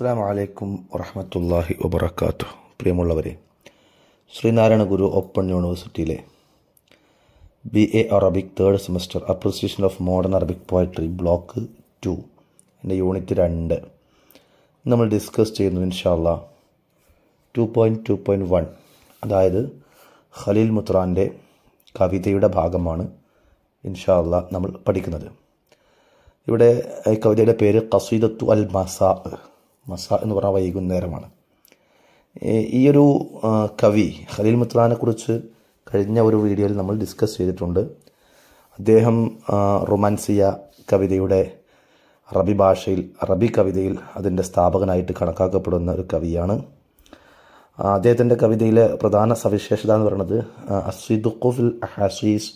അസ്സാം അലൈക്കും വറഹമത്തല്ലാഹി വബർക്കാത്തു പ്രിയമുള്ളവരെ ശ്രീനാരായണ ഗുരു ഓപ്പൺ യൂണിവേഴ്സിറ്റിയിലെ B A Arabic third semester appreciation of modern Arabic poetry block two എൻ്റെ യൂണിറ്റ് രണ്ട് നമ്മൾ ഡിസ്കസ് ചെയ്യുന്നു ഇൻഷാല്ല two point two point one അതായത് ഖലീൽ മുത്രാൻ്റെ കവിതയുടെ ഭാഗമാണ് ഇൻഷാല്ല നമ്മൾ പഠിക്കുന്നത് ഇവിടെ കവിതയുടെ പേര് കസീദത്തു അൽ മസാ മസ എന്ന് പറഞ്ഞാൽ വൈകുന്നേരമാണ് ഈ ഒരു കവി ഖലീൽ മിത്രാനെക്കുറിച്ച് കഴിഞ്ഞ ഒരു വീഡിയോയിൽ നമ്മൾ ഡിസ്കസ് ചെയ്തിട്ടുണ്ട് അദ്ദേഹം റൊമാൻസിയ കവിതയുടെ അറബി ഭാഷയിൽ അറബി കവിതയിൽ അതിൻ്റെ സ്ഥാപകനായിട്ട് കണക്കാക്കപ്പെടുന്ന ഒരു കവിയാണ് അദ്ദേഹത്തിൻ്റെ കവിതയിലെ പ്രധാന സവിശേഷത എന്ന് പറയുന്നത് അസിദുഖുഫിൽ അഹാസീസ്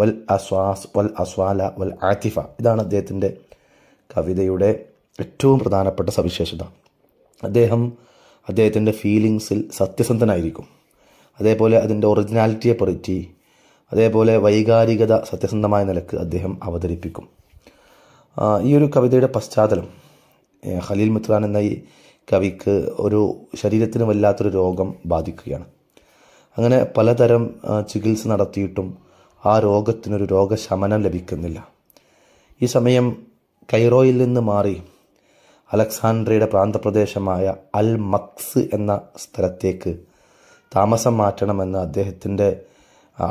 വൽ അസ്വാസ് വൽ അസ്വാല വൽ ആതിഫ ഇതാണ് അദ്ദേഹത്തിൻ്റെ കവിതയുടെ ഏറ്റവും പ്രധാനപ്പെട്ട സവിശേഷത അദ്ദേഹം അദ്ദേഹത്തിൻ്റെ ഫീലിങ്സിൽ സത്യസന്ധനായിരിക്കും അതേപോലെ അതിൻ്റെ ഒറിജിനാലിറ്റിയെ പറ്റി അതേപോലെ വൈകാരികത സത്യസന്ധമായ നിലക്ക് അദ്ദേഹം അവതരിപ്പിക്കും ഈ ഒരു കവിതയുടെ പശ്ചാത്തലം ഖലീൽ മിത്രാൻ എന്ന ഈ കവിക്ക് ഒരു ശരീരത്തിന് വല്ലാത്തൊരു രോഗം ബാധിക്കുകയാണ് അങ്ങനെ പലതരം ചികിത്സ നടത്തിയിട്ടും ആ രോഗത്തിനൊരു രോഗശമനം ലഭിക്കുന്നില്ല ഈ സമയം കൈറോയിൽ നിന്ന് മാറി അലക്സാണ്ട്രിയയുടെ പ്രാന്തപ്രദേശമായ അൽ മക്സ് എന്ന സ്ഥലത്തേക്ക് താമസം മാറ്റണമെന്ന് അദ്ദേഹത്തിൻ്റെ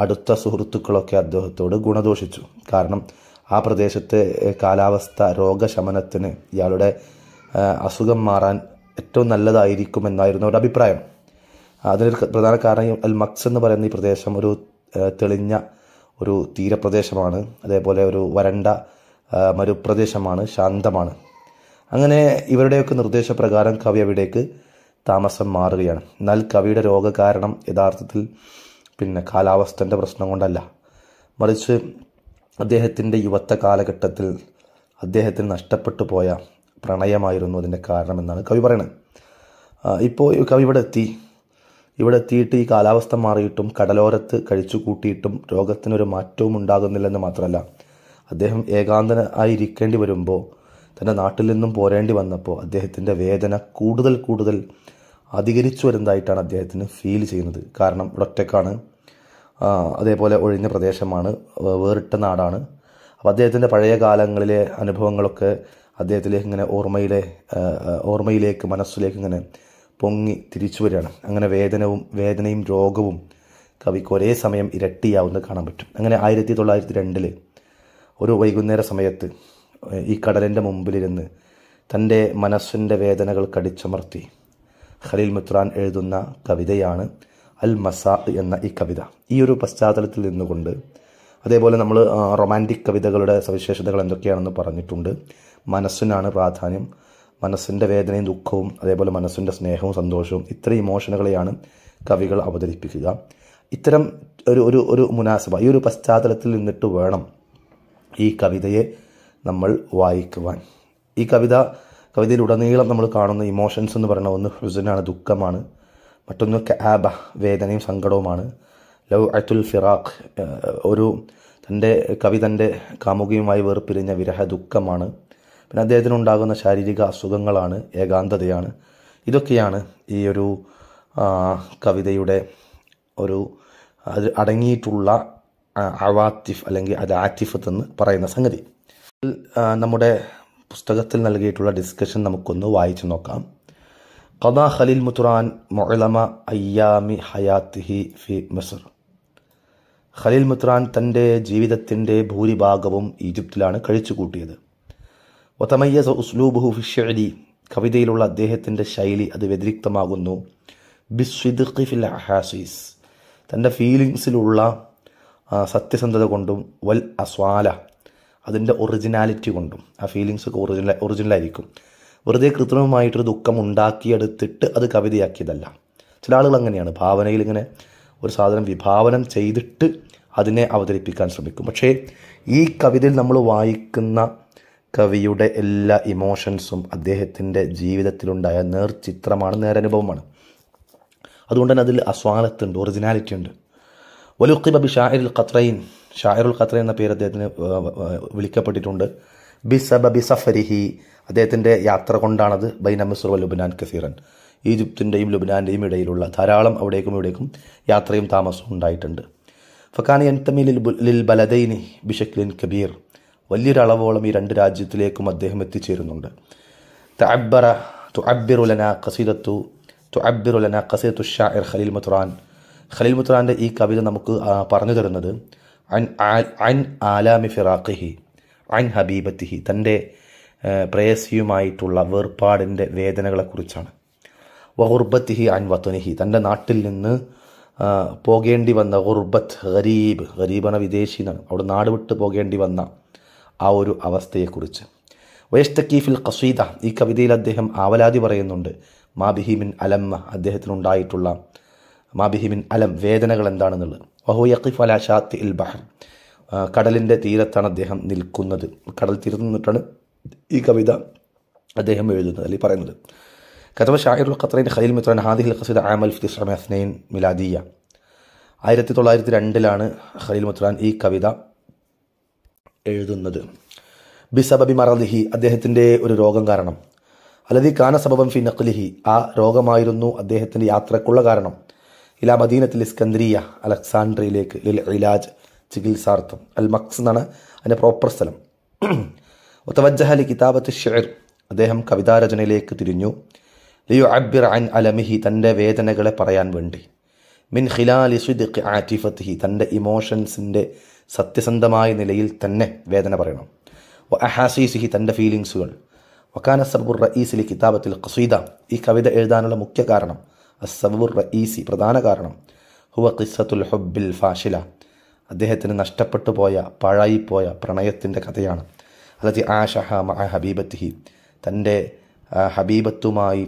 അടുത്ത സുഹൃത്തുക്കളൊക്കെ അദ്ദേഹത്തോട് ഗുണദോഷിച്ചു കാരണം ആ പ്രദേശത്തെ കാലാവസ്ഥ രോഗശമനത്തിന് ഇയാളുടെ അസുഖം മാറാൻ ഏറ്റവും നല്ലതായിരിക്കും എന്നായിരുന്നു അഭിപ്രായം അതിനൊരു പ്രധാന കാരണം അൽ മക്സ് എന്ന് പറയുന്ന ഈ പ്രദേശം ഒരു തെളിഞ്ഞ ഒരു തീരപ്രദേശമാണ് അതേപോലെ ഒരു വരണ്ട മരുപ്രദേശമാണ് ശാന്തമാണ് അങ്ങനെ ഇവരുടെയൊക്കെ നിർദ്ദേശപ്രകാരം കവി അവിടേക്ക് താമസം മാറുകയാണ് എന്നാൽ കവിയുടെ രോഗകാരണം യഥാർത്ഥത്തിൽ പിന്നെ കാലാവസ്ഥൻ്റെ പ്രശ്നം കൊണ്ടല്ല മറിച്ച് അദ്ദേഹത്തിൻ്റെ യുവത്വ കാലഘട്ടത്തിൽ അദ്ദേഹത്തിന് നഷ്ടപ്പെട്ടു പോയ പ്രണയമായിരുന്നു അതിൻ്റെ കാരണമെന്നാണ് കവി പറയുന്നത് ഇപ്പോൾ കവി ഇവിടെ എത്തി ഇവിടെ എത്തിയിട്ട് ഈ കാലാവസ്ഥ മാറിയിട്ടും കടലോരത്ത് കഴിച്ചു കൂട്ടിയിട്ടും രോഗത്തിനൊരു മാറ്റവും ഉണ്ടാകുന്നില്ലെന്ന് മാത്രമല്ല അദ്ദേഹം ഏകാന്തനായിരിക്കേണ്ടി വരുമ്പോൾ തൻ്റെ നാട്ടിൽ നിന്നും പോരേണ്ടി വന്നപ്പോൾ അദ്ദേഹത്തിൻ്റെ വേദന കൂടുതൽ കൂടുതൽ അധികരിച്ചു വരുന്നതായിട്ടാണ് അദ്ദേഹത്തിന് ഫീൽ ചെയ്യുന്നത് കാരണം ഇവിടെ ഒറ്റക്കാണ് അതേപോലെ ഒഴിഞ്ഞ പ്രദേശമാണ് വേറിട്ട നാടാണ് അപ്പോൾ അദ്ദേഹത്തിൻ്റെ പഴയ കാലങ്ങളിലെ അനുഭവങ്ങളൊക്കെ അദ്ദേഹത്തിലേക്ക് ഇങ്ങനെ ഓർമ്മയിലെ ഓർമ്മയിലേക്ക് മനസ്സിലേക്ക് ഇങ്ങനെ പൊങ്ങി തിരിച്ചു വരികയാണ് അങ്ങനെ വേദനവും വേദനയും രോഗവും കവിക്ക് ഒരേ സമയം ഇരട്ടിയാവുന്നത് കാണാൻ പറ്റും അങ്ങനെ ആയിരത്തി തൊള്ളായിരത്തി രണ്ടിൽ ഒരു വൈകുന്നേര സമയത്ത് ഈ കടലിൻ്റെ മുമ്പിലിരുന്ന് തൻ്റെ മനസ്സിൻ്റെ വേദനകൾ കടിച്ചമർത്തി ഖലീൽ മിത്രാൻ എഴുതുന്ന കവിതയാണ് അൽ മസ എന്ന ഈ കവിത ഈ ഒരു പശ്ചാത്തലത്തിൽ നിന്നുകൊണ്ട് അതേപോലെ നമ്മൾ റൊമാൻറ്റിക് കവിതകളുടെ സവിശേഷതകൾ എന്തൊക്കെയാണെന്ന് പറഞ്ഞിട്ടുണ്ട് മനസ്സിനാണ് പ്രാധാന്യം മനസ്സിൻ്റെ വേദനയും ദുഃഖവും അതേപോലെ മനസ്സിൻ്റെ സ്നേഹവും സന്തോഷവും ഇത്രയും ഇമോഷനുകളെയാണ് കവികൾ അവതരിപ്പിക്കുക ഇത്തരം ഒരു ഒരു ഒരു മുനാസബ ഈ ഒരു പശ്ചാത്തലത്തിൽ നിന്നിട്ട് വേണം ഈ കവിതയെ നമ്മൾ വായിക്കുവാൻ ഈ കവിത കവിതയിലുടനീളം നമ്മൾ കാണുന്ന ഇമോഷൻസ് എന്ന് പറയുന്ന ഒന്ന് ഹുസനാണ് ദുഃഖമാണ് മറ്റൊന്ന് ക്യാബ വേദനയും സങ്കടവുമാണ് ലവ് അത്തുൽ ഫിറാഖ് ഒരു തൻ്റെ കവി തൻ്റെ കാമുകിയുമായി വേർപിരിഞ്ഞ വിരഹ ദുഃഖമാണ് പിന്നെ അദ്ദേഹത്തിനുണ്ടാകുന്ന ശാരീരിക അസുഖങ്ങളാണ് ഏകാന്തതയാണ് ഇതൊക്കെയാണ് ഈ ഒരു കവിതയുടെ ഒരു അത് അടങ്ങിയിട്ടുള്ള അവാത്തിഫ് അല്ലെങ്കിൽ അത് ആറ്റിഫത്ത് എന്ന് പറയുന്ന സംഗതി നമ്മുടെ പുസ്തകത്തിൽ നൽകിയിട്ടുള്ള ഡിസ്കഷൻ നമുക്കൊന്ന് വായിച്ചു നോക്കാം ഖദാ ഖലീൽ മുത്തുറാൻ മൊഴലമ അയ്യാമി ഹയാത്തിഹി ഫി മിസർ ഖലീൽ മുത്തുറാൻ തൻ്റെ ജീവിതത്തിൻ്റെ ഭൂരിഭാഗവും ഈജിപ്തിലാണ് കഴിച്ചുകൂട്ടിയത് ഒത്തമയ്യസ ഉസ്ലൂബുഹു ഫിഷലി കവിതയിലുള്ള അദ്ദേഹത്തിൻ്റെ ശൈലി അത് വ്യതിരിക്തമാകുന്നു ബിസ്വിദ് ഫിൽ ഹാസീസ് തൻ്റെ ഫീലിങ്സിലുള്ള സത്യസന്ധത കൊണ്ടും വൽ അസ്വാല അതിൻ്റെ ഒറിജിനാലിറ്റി കൊണ്ടും ആ ഫീലിങ്സൊക്കെ ഒറിജിനൽ ഒറിജിനലായിരിക്കും വെറുതെ കൃത്രിമമായിട്ടൊരു ദുഃഖം ഉണ്ടാക്കിയെടുത്തിട്ട് അത് കവിതയാക്കിയതല്ല ചില ആളുകൾ അങ്ങനെയാണ് ഭാവനയിൽ ഇങ്ങനെ ഒരു സാധനം വിഭാവനം ചെയ്തിട്ട് അതിനെ അവതരിപ്പിക്കാൻ ശ്രമിക്കും പക്ഷേ ഈ കവിതയിൽ നമ്മൾ വായിക്കുന്ന കവിയുടെ എല്ലാ ഇമോഷൻസും അദ്ദേഹത്തിൻ്റെ ജീവിതത്തിലുണ്ടായ നേർചിത്രമാണ് നേരനുഭവമാണ് അതുകൊണ്ട് തന്നെ അതിൽ അസ്വാനത്തുണ്ട് ഒറിജിനാലിറ്റി ഉണ്ട് വലുഖിബ ഷാഹിൽ ഖത്രൈൻ ഷായറുൽ ഖത്രി എന്ന പേര് അദ്ദേഹത്തിന് വിളിക്കപ്പെട്ടിട്ടുണ്ട് ബി സബ ബി സഫരിഹി അദ്ദേഹത്തിൻ്റെ യാത്ര കൊണ്ടാണത് ബൈന മിസ്ർ വ ലുബിനാൻ കസീറൻ ഈജിപ്തിൻ്റെയും ലുബിനാൻ്റെയും ഇടയിലുള്ള ധാരാളം അവിടേക്കും ഇവിടേക്കും യാത്രയും താമസവും ഉണ്ടായിട്ടുണ്ട് ഫക്കാനി എൻതമി ലിൽ ബലദൈനി ബിഷക്ലിൻ കബീർ വലിയൊരളവോളം ഈ രണ്ട് രാജ്യത്തിലേക്കും അദ്ദേഹം എത്തിച്ചേരുന്നുണ്ട് തഅബ്ബറ തുഅബ്ബിറുലന കസീദത്തു തുഅബ്ബിറുലന കസീദത്തു ഷാഇർ ഖലീൽ മുത്രാൻ ഖലീൽ മുത്രാൻ്റെ ഈ കവിത നമുക്ക് പറഞ്ഞു തരുന്നത് അൻ ആലാമി ഫിറാഖിഹി അൻ ഹബീബത്തിഹി തൻ്റെ പ്രേയസിയുമായിട്ടുള്ള വേർപാടിൻ്റെ വേദനകളെക്കുറിച്ചാണ് വഹുർബത്തിഹി അൻ വത്തുനിഹി തൻ്റെ നാട്ടിൽ നിന്ന് പോകേണ്ടി വന്ന ഹുർബത്ത് ഗരീബ് ഗരീബന വിദേശി എന്നാണ് അവിടെ നാട് വിട്ട് പോകേണ്ടി വന്ന ആ ഒരു അവസ്ഥയെക്കുറിച്ച് വയസ്തക്കീഫിൽ കസീദ ഈ കവിതയിൽ അദ്ദേഹം ആവലാതി പറയുന്നുണ്ട് മാബിഹിമിൻ അലമ്മ അദ്ദേഹത്തിനുണ്ടായിട്ടുള്ള മാബിഹിമിൻ അലം വേദനകൾ എന്താണെന്നുള്ളത് വഹുയക്കിഫ് യക്കിഫ് അല ഇൽ ബഹർ കടലിൻ്റെ തീരത്താണ് അദ്ദേഹം നിൽക്കുന്നത് കടൽ തീരത്ത് നിന്നിട്ടാണ് ഈ കവിത അദ്ദേഹം എഴുതുന്നത് അല്ലെങ്കിൽ പറയുന്നത് കഥവ ഷാഹിറുൽ ഖത്തറിൻ്റെ ഖലീൽ മിത്രൻ ഹാദിഹിൽ ഖസീദ് ആമൽ ഫിസ്ലമസ്നൈൻ മിലാദിയ ആയിരത്തി തൊള്ളായിരത്തി രണ്ടിലാണ് ഖലീൽ മുത്രാൻ ഈ കവിത എഴുതുന്നത് ബിസബബി മറദിഹി അദ്ദേഹത്തിൻ്റെ ഒരു രോഗം കാരണം അലതി കാന സബബം ഫി നഖ്ലിഹി ആ രോഗമായിരുന്നു അദ്ദേഹത്തിൻ്റെ യാത്രക്കുള്ള കാരണം ഇലാ മദീനത്തിൽ ഇസ്കന്ദ്രിയ അലക്സാണ്ട്രിയയിലേക്ക് ലിൽ ഇലാജ് ചികിത്സാർത്ഥം അൽ മക്സ് എന്നാണ് അതിൻ്റെ പ്രോപ്പർ സ്ഥലം ഒത്തവജ്ജഹലി കിതാബത്ത് ഷെയർ അദ്ദേഹം കവിതാരചനയിലേക്ക് തിരിഞ്ഞു ലിയു അക്ബിർ അൻ അലമിഹി തൻ്റെ വേദനകളെ പറയാൻ വേണ്ടി മിൻ ഹിലാലി സുദിഖ് ആറ്റിഫത്തിഹി തൻ്റെ ഇമോഷൻസിൻ്റെ സത്യസന്ധമായ നിലയിൽ തന്നെ വേദന പറയണം വ അഹാസീസിഹി തൻ്റെ ഫീലിങ്സുകൾ വക്കാന സർബുർ റയീസിലെ കിതാബത്തിൽ ഖസീദ ഈ കവിത എഴുതാനുള്ള മുഖ്യ കാരണം അസബുർ റഈസി പ്രധാന കാരണം ഹുവ ഖിസ്സത്തുൽ ഹുബ്ബിൽ ഫാഷില അദ്ദേഹത്തിന് നഷ്ടപ്പെട്ടു പോയ പാഴായിപ്പോയ പ്രണയത്തിൻ്റെ കഥയാണ് അലതി ആഷഹ മഅ ഹബീബത്തിഹി തൻ്റെ ഹബീബത്തുമായി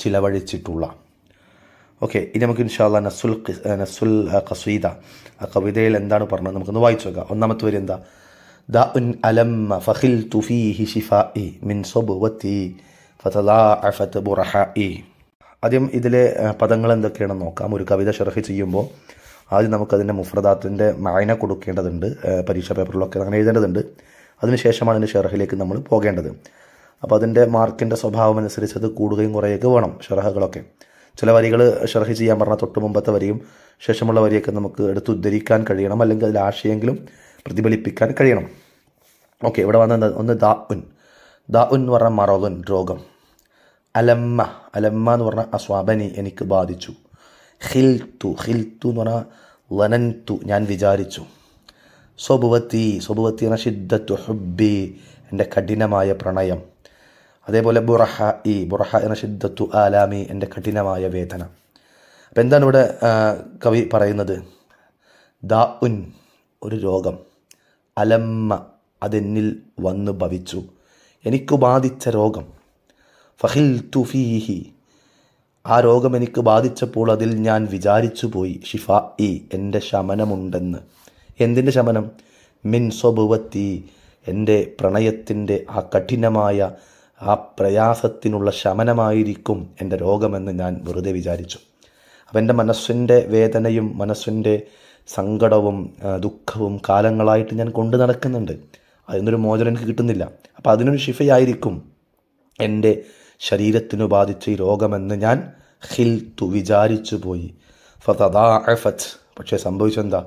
ചിലവഴിച്ചിട്ടുള്ള ഓക്കെ ഇനി നമുക്ക് ഇൻഷാല്ല നസുൽ നസുൽ ഖസീദ ആ കവിതയിൽ എന്താണ് പറഞ്ഞത് നമുക്കൊന്ന് വായിച്ചു നോക്കാം ഒന്നാമത്തെ വരി എന്താ അലം ഫഖിൽ തുഫീഹി فيه മിൻ من ഫതലാ فتضاعفت برحائي ആദ്യം ഇതിലെ പദങ്ങൾ എന്തൊക്കെയാണെന്ന് നോക്കാം ഒരു കവിത ഷെർഹി ചെയ്യുമ്പോൾ ആദ്യം നമുക്കതിൻ്റെ മുഫ്രദാത്തിൻ്റെ മായന കൊടുക്കേണ്ടതുണ്ട് പരീക്ഷാ പേപ്പറിലൊക്കെ അങ്ങനെ എഴുതേണ്ടതുണ്ട് അതിനുശേഷമാണ് അതിൻ്റെ ഷെറഹിലേക്ക് നമ്മൾ പോകേണ്ടത് അപ്പോൾ അതിൻ്റെ മാർക്കിൻ്റെ സ്വഭാവം അനുസരിച്ച് അത് കൂടുകയും കുറയുകയൊക്കെ വേണം ഷെറഹകളൊക്കെ ചില വരികൾ ഷെറഹി ചെയ്യാൻ പറഞ്ഞാൽ തൊട്ട് മുമ്പത്തെ വരിയും ശേഷമുള്ള വരിയൊക്കെ നമുക്ക് എടുത്ത് ഉദ്ധരിക്കാൻ കഴിയണം അല്ലെങ്കിൽ അതിൽ ആശയെങ്കിലും പ്രതിഫലിപ്പിക്കാൻ കഴിയണം ഓക്കെ ഇവിടെ വന്ന ഒന്ന് ദാ ഉൻ ദാ ഉൻ എന്ന് പറഞ്ഞാൽ മറോദുൻ രോഗം അലമ്മ അലമ്മ എന്ന് പറഞ്ഞാൽ അസ്വാബനി എനിക്ക് ബാധിച്ചു ഖിൽത്തു ഖിൽത്തു എന്ന് പറഞ്ഞാൽ ലനൻതു ഞാൻ വിചാരിച്ചു സ്വഭുവത്തി സ്വഭുവത്തി എന്ന ഷിദ്ദത്തു ഹുബി എൻ്റെ കഠിനമായ പ്രണയം അതേപോലെ ബുറഹ ഇ ബുറഹ എന്ന ഷിദ്ദത്തു ആലാമി എൻ്റെ കഠിനമായ വേദന അപ്പം എന്താണ് ഇവിടെ കവി പറയുന്നത് ദാ ഉൻ ഒരു രോഗം അലമ്മ അതെന്നിൽ വന്നു ഭവിച്ചു എനിക്കു ബാധിച്ച രോഗം ഫഹിൽത്തു ഫീഹി ആ രോഗം എനിക്ക് ബാധിച്ചപ്പോൾ അതിൽ ഞാൻ വിചാരിച്ചു പോയി ഷിഫ ഇ എൻ്റെ ശമനമുണ്ടെന്ന് എന്തിൻ്റെ ശമനം മിൻ സ്വഭുവത്തി എൻ്റെ പ്രണയത്തിൻ്റെ ആ കഠിനമായ ആ പ്രയാസത്തിനുള്ള ശമനമായിരിക്കും എൻ്റെ രോഗമെന്ന് ഞാൻ വെറുതെ വിചാരിച്ചു അപ്പം എൻ്റെ മനസ്സിൻ്റെ വേദനയും മനസ്സിൻ്റെ സങ്കടവും ദുഃഖവും കാലങ്ങളായിട്ട് ഞാൻ കൊണ്ടു നടക്കുന്നുണ്ട് അതിനൊരു മോചനം എനിക്ക് കിട്ടുന്നില്ല അപ്പോൾ അതിനൊരു ശിഫയായിരിക്കും എൻ്റെ ശരീരത്തിനു ബാധിച്ച ഈ രോഗമെന്ന് ഞാൻ ഹിൽത്തു വിചാരിച്ചു പോയി ഫതദാ അഫത്ത് പക്ഷേ സംഭവിച്ചെന്താ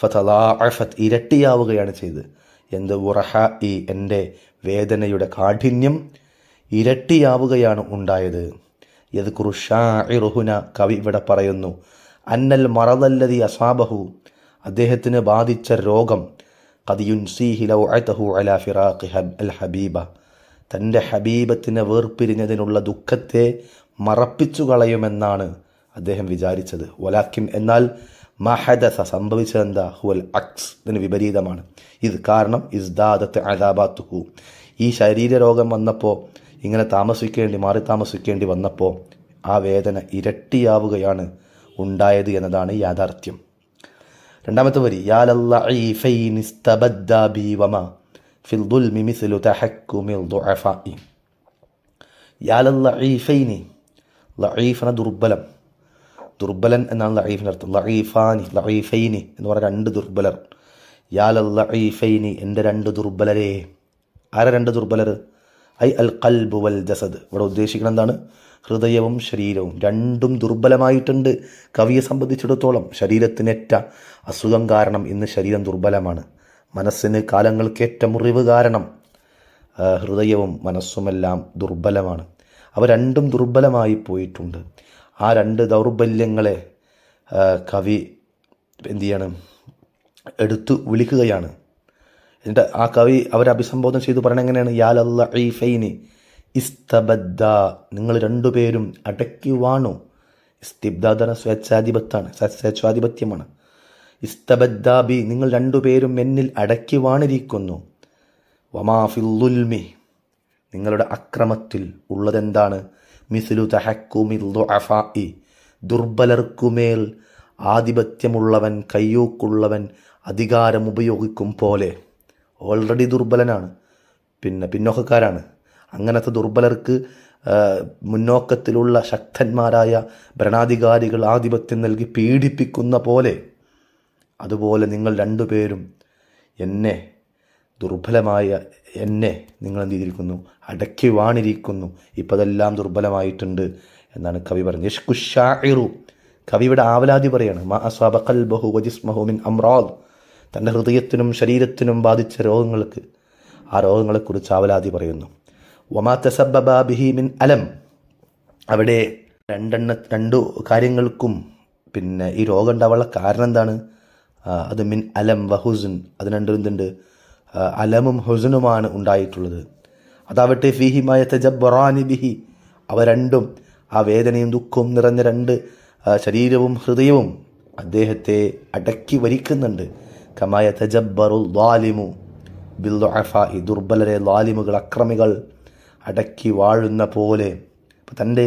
ഫതദാ അഫത്ത് ഇരട്ടിയാവുകയാണ് ചെയ്ത് എന്ത് ഉറഹ ഈ എൻ്റെ വേദനയുടെ കാഠിന്യം ഇരട്ടിയാവുകയാണ് ഉണ്ടായത് യത് കുറുഷാഹുന കവി ഇവിടെ പറയുന്നു അന്നൽ മറതല്ലതി അസാബഹു അദ്ദേഹത്തിന് ബാധിച്ച രോഗം അല അലാ ഹബ് അൽ ഹബീബ തൻ്റെ ഹബീബത്തിനെ വേർപിരിഞ്ഞതിനുള്ള ദുഃഖത്തെ മറപ്പിച്ചു കളയുമെന്നാണ് അദ്ദേഹം വിചാരിച്ചത് ഒലാക്കിം എന്നാൽ മഹദസ എന്താ ഹുവൽ അക്സ് ഇതിന് വിപരീതമാണ് ഇത് കാരണം ഇസ്ദാദത്ത് ഹു ഈ ശരീരരോഗം വന്നപ്പോൾ ഇങ്ങനെ താമസിക്കേണ്ടി മാറി താമസിക്കേണ്ടി വന്നപ്പോൾ ആ വേദന ഇരട്ടിയാവുകയാണ് ഉണ്ടായത് എന്നതാണ് യാഥാർത്ഥ്യം രണ്ടാമത്തെ വരി യാലല്ലാ ഫിൽ ദുൽമി മിസ്ലു തഹക്കുമിൽ ദുഅഫായി യാലൽ ലഈഫൈനി ലഈഫന ദുർബലം ദുർബലൻ എന്നാണ് ലഈഫിൻ്റെ അർത്ഥം ലഈഫാനി ലഈഫൈനി എന്ന് പറഞ്ഞ രണ്ട് ദുർബലർ യാലൽ ലഈഫൈനി എൻ്റെ രണ്ട് ദുർബലരെ ആരെ രണ്ട് ദുർബലർ ഐ അൽ ഖൽബ് വൽ ജസദ് ഇവിടെ ഉദ്ദേശിക്കുന്നത് എന്താണ് ഹൃദയവും ശരീരവും രണ്ടും ദുർബലമായിട്ടുണ്ട് കവിയെ സംബന്ധിച്ചിടത്തോളം ശരീരത്തിനേറ്റ അസുഖം കാരണം ഇന്ന് ശരീരം ദുർബലമാണ് മനസ്സിന് കാലങ്ങൾക്കേറ്റ മുറിവ് കാരണം ഹൃദയവും മനസ്സുമെല്ലാം ദുർബലമാണ് അവ രണ്ടും ദുർബലമായി പോയിട്ടുണ്ട് ആ രണ്ട് ദൗർബല്യങ്ങളെ കവി എന്തു ചെയ്യാണ് എടുത്തു വിളിക്കുകയാണ് എന്നിട്ട് ആ കവി അവരെ അഭിസംബോധന ചെയ്തു പറയണത് എങ്ങനെയാണ് യാലല്ല ഈഫൈനി ഇസ്തബദ്ദ നിങ്ങൾ രണ്ടുപേരും അടക്കി വാണു ഇസ്തിബ്ദാദന സ്വേച്ഛാധിപത്താണ് സ്വേച്ഛാധിപത്യമാണ് ഇസ്തബദ്ദാബി നിങ്ങൾ രണ്ടുപേരും എന്നിൽ അടക്കിവാണിരിക്കുന്നു വമാഫിൽമി നിങ്ങളുടെ അക്രമത്തിൽ ഉള്ളതെന്താണ് മിസിലു തഹക്കുമിൽ ദുർബലർക്കുമേൽ ആധിപത്യമുള്ളവൻ കയ്യൂക്കുള്ളവൻ അധികാരം ഉപയോഗിക്കും പോലെ ഓൾറെഡി ദുർബലനാണ് പിന്നെ പിന്നോക്കക്കാരാണ് അങ്ങനത്തെ ദുർബലർക്ക് മുന്നോക്കത്തിലുള്ള ശക്തന്മാരായ ഭരണാധികാരികൾ ആധിപത്യം നൽകി പീഡിപ്പിക്കുന്ന പോലെ അതുപോലെ നിങ്ങൾ രണ്ടുപേരും എന്നെ ദുർബലമായ എന്നെ നിങ്ങൾ എന്ത് ചെയ്തിരിക്കുന്നു അടക്കി വാണിരിക്കുന്നു ഇപ്പം അതെല്ലാം ദുർബലമായിട്ടുണ്ട് എന്നാണ് കവി പറഞ്ഞത് യഷ്കുഷായിറു കവിയുടെ ആവലാതി പറയാണ് മാ അസ്വാബക്കൽ ബഹു വജിസ്മഹുമിൻ അമ്രാദ് തൻ്റെ ഹൃദയത്തിനും ശരീരത്തിനും ബാധിച്ച രോഗങ്ങൾക്ക് ആ രോഗങ്ങളെക്കുറിച്ച് ആവലാതി പറയുന്നു ഒമാ തെസബബാബിഹിമിൻ അലം അവിടെ രണ്ടെണ്ണ രണ്ടു കാര്യങ്ങൾക്കും പിന്നെ ഈ രോഗം ഉണ്ടാവാനുള്ള കാരണം എന്താണ് അത് മിൻ അലം വഹുസുൻ അത് രണ്ടും എന്തുണ്ട് അലമും ഹുസനുമാണ് ഉണ്ടായിട്ടുള്ളത് അതാവട്ടെ ഫിഹിമായ തജബ്ബറാനി ബിഹി അവ രണ്ടും ആ വേദനയും ദുഃഖവും നിറഞ്ഞ രണ്ട് ശരീരവും ഹൃദയവും അദ്ദേഹത്തെ അടക്കി വരിക്കുന്നുണ്ട് കമായ തജബ്ബറു ലാലിമു ബിൽ ഈ ദുർബലരെ ലാലിമുകൾ അക്രമികൾ അടക്കി വാഴുന്ന പോലെ അപ്പം തൻ്റെ